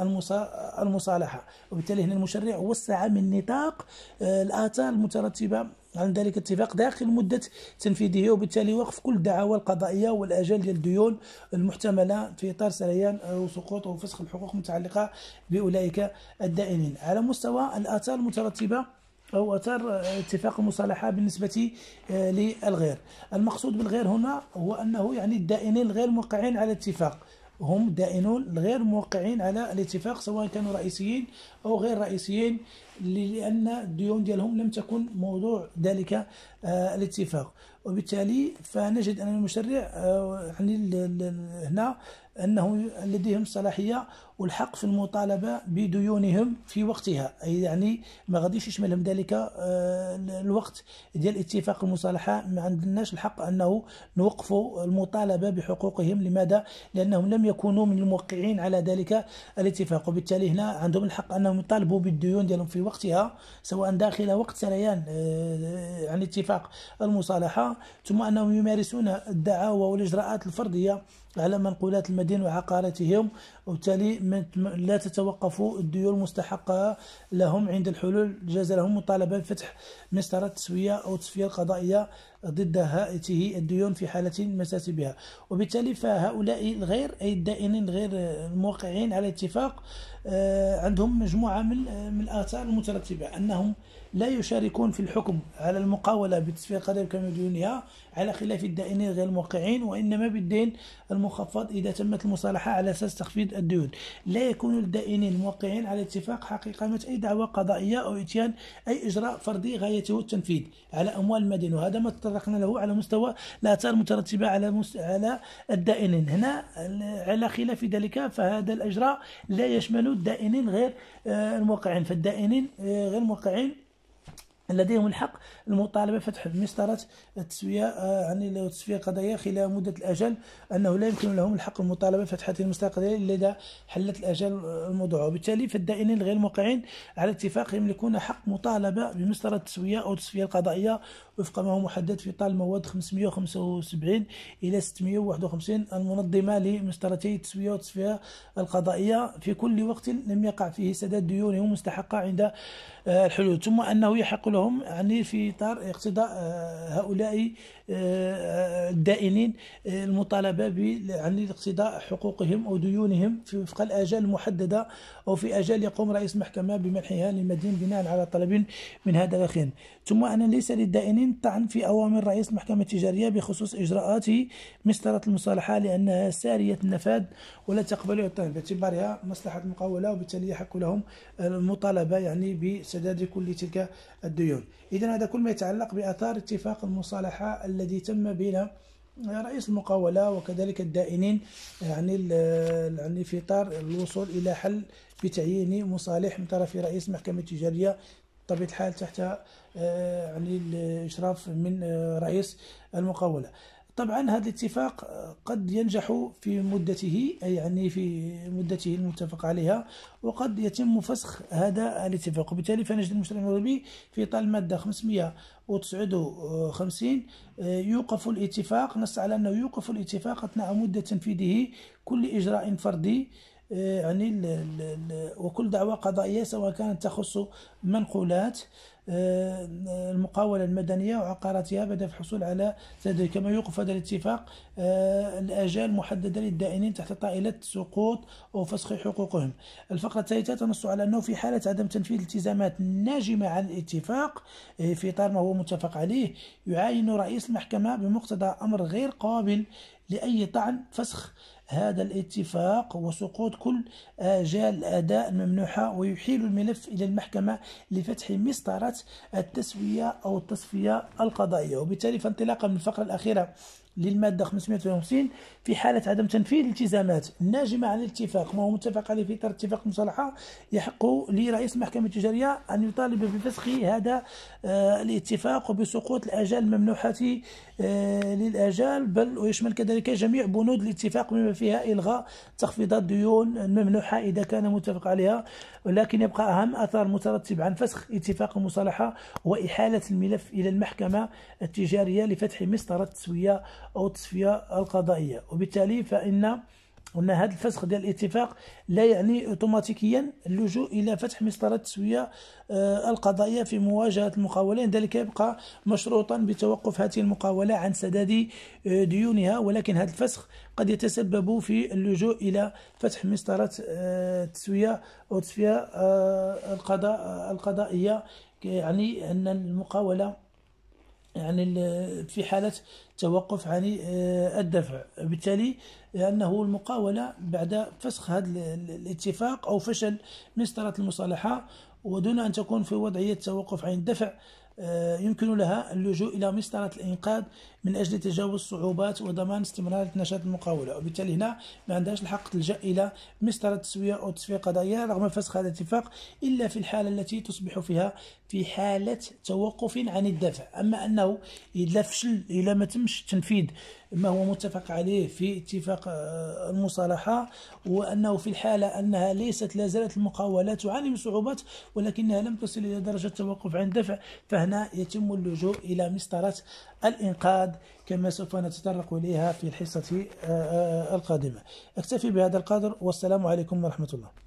المصالحة وبالتالي هنا المشرع وسع من نطاق آه، الآثار المترتبة عن ذلك اتفاق داخل مدة تنفيذه وبالتالي وقف كل الدعاوى القضائية والأجال ديال الديون المحتملة في إطار سريان وسقوط وفسخ الحقوق المتعلقة بأولئك الدائنين على مستوى الآثار المترتبة أو أثار اتفاق المصالحة بالنسبة آه، للغير المقصود بالغير هنا هو أنه يعني الدائنين الغير موقعين على اتفاق هم دائنون غير موقعين على الاتفاق سواء كانوا رئيسيين أو غير رئيسيين لأن الديون ديالهم لم تكن موضوع ذلك آه، الاتفاق وبالتالي فنجد أن المشرع آه، يعني هنا أنه لديهم صلاحية والحق في المطالبة بديونهم في وقتها أي يعني ما غاديش يشملهم ذلك آه، الوقت ديال اتفاق المصالحة ما عندناش الحق أنه نوقفوا المطالبة بحقوقهم لماذا؟ لأنهم لم يكونوا من الموقعين على ذلك الاتفاق وبالتالي هنا عندهم الحق أنهم يطالبوا بالديون ديالهم في وقتها سواء داخل وقت سريان آه، عن اتفاق المصالحة ثم أنهم يمارسون الدعاوى والإجراءات الفردية على منقولات المدين وعقاراتهم وبالتالي لا تتوقف الديون المستحقة لهم عند الحلول جاز لهم مطالبة بفتح مسطرة تسوية أو التصفية القضائية ضد هائته الديون في حالة المساس بها وبالتالي فهؤلاء الغير أي الدائنين غير الموقعين على اتفاق آه، عندهم مجموعة آه، من الآثار المترتبة أنهم لا يشاركون في الحكم على المقاولة بتصفية قضية كما ديونها على خلاف الدائنين غير الموقعين وإنما بالدين المخفض إذا تمت المصالحة على أساس تخفيض الديون لا يكون الدائنين الموقعين على اتفاق حقيقة أي دعوة قضائية أو إتيان أي إجراء فردي غايته التنفيذ على أموال المدين وهذا ما تطرقنا له على مستوى الآثار المترتبة على مست... على الدائنين هنا على خلاف ذلك فهذا الإجراء لا يشمل الدائنين غير آه، الموقعين فالدائنين آه، غير الموقعين لديهم الحق المطالبه فتح مسطره التسويه آه، عن يعني تسويه قضايا خلال مده الاجل انه لا يمكن لهم الحق المطالبه فتح هذه المسطره الا اذا حلت الاجل الموضوع وبالتالي فالدائنين غير موقعين على اتفاق يملكون حق مطالبه بمسطره التسويه او التسويه القضائيه وفق ما هو محدد في طال مواد 575 الى 651 المنظمه لمسطرتي التسويه والتسويه القضائيه في كل وقت لم يقع فيه سداد ديونهم مستحقه عند آه، الحلول ثم انه يحق له لهم يعني في اطار اقتضاء آه، هؤلاء آه، آه، الدائنين المطالبه ب يعني اقتضاء حقوقهم او ديونهم في وفق الاجال المحدده او في اجال يقوم رئيس محكمه بمنحها للمدين بناء على طلب من هذا الاخير ثم ان ليس للدائنين طعن في اوامر رئيس المحكمه التجاريه بخصوص اجراءات مسطره المصالحه لانها ساريه النفاذ ولا تقبل باعتبارها مصلحه مقاوله وبالتالي يحق لهم المطالبه يعني بسداد كل تلك الديون الديون إذا هذا كل ما يتعلق بأثار اتفاق المصالحة الذي تم بين رئيس المقاولة وكذلك الدائنين يعني يعني في إطار الوصول إلى حل بتعيين مصالح من طرف رئيس محكمة تجارية بطبيعة الحال تحت آه، يعني الإشراف من آه، رئيس المقاولة طبعا هذا الاتفاق آه، قد ينجح في مدته يعني في مدته المتفق عليها وقد يتم فسخ هذا الاتفاق وبالتالي فنجد المجتمع المغربي في طال الماده 559 آه، يوقف الاتفاق نص على انه يوقف الاتفاق اثناء مده تنفيذه كل اجراء فردي آه، يعني وكل دعوة قضائية سواء كانت تخص منقولات آه، المقاولة المدنية وعقاراتها بدأ في الحصول على سدد كما يوقف هذا الاتفاق آه، الآجال محددة للدائنين تحت طائلة سقوط أو فسخ حقوقهم الفقرة الثالثة تنص على أنه في حالة عدم تنفيذ الالتزامات الناجمة عن الاتفاق آه، في إطار ما هو متفق عليه يعاين رئيس المحكمة بمقتضى أمر غير قابل لأي طعن فسخ هذا الاتفاق وسقوط كل آجال الأداء الممنوحة ويحيل الملف إلى المحكمة لفتح مسطرة التسوية أو التصفية القضائية وبالتالي فانطلاقا من الفقرة الأخيرة للمادة 550 في حالة عدم تنفيذ الالتزامات الناجمة عن الاتفاق ما هو متفق عليه في إطار اتفاق المصالحة يحق لرئيس المحكمة التجارية أن يطالب بفسخ هذا آه، الاتفاق وبسقوط الآجال الممنوحة آه، للآجال بل ويشمل كذلك جميع بنود الاتفاق بما فيها إلغاء تخفيضات ديون الممنوحة إذا كان متفق عليها ولكن يبقى أهم أثر مترتب عن فسخ اتفاق المصالحة وإحالة الملف إلى المحكمة التجارية لفتح مسطرة تسوية أو التصفية القضائية وبالتالي فإن أن هذا الفسخ ديال الاتفاق لا يعني اوتوماتيكيا اللجوء الى فتح مسطره التسويه آه، القضائيه في مواجهه المقاولين ذلك يبقى مشروطا بتوقف هذه المقاوله عن سداد آه، ديونها ولكن هذا الفسخ قد يتسبب في اللجوء الى فتح مسطره آه، التسويه او التصفيه القضاء القضائيه يعني ان المقاوله يعني في حالة توقف عن آه، الدفع بالتالي لأنه المقاولة بعد فسخ هذا الاتفاق أو فشل مسطرة المصالحة ودون أن تكون في وضعية توقف عن الدفع آه، يمكن لها اللجوء إلى مسطرة الإنقاذ من أجل تجاوز الصعوبات وضمان استمرار نشاط المقاولة وبالتالي هنا ما عندهاش الحق تلجأ إلى مسطرة التسويه أو تصفية قضائية رغم فسخ هذا الاتفاق إلا في الحالة التي تصبح فيها في حالة توقف عن الدفع أما أنه إذا فشل الا ما تمش تنفيذ ما هو متفق عليه في اتفاق آه، المصالحة وأنه في الحالة أنها ليست لا زالت المقاولة تعاني من صعوبات ولكنها لم تصل إلى درجة التوقف عن الدفع فهنا يتم اللجوء إلى مسطرة الإنقاذ كما سوف نتطرق إليها في الحصة آه، آه، آه، القادمة أكتفي بهذا القدر والسلام عليكم ورحمة الله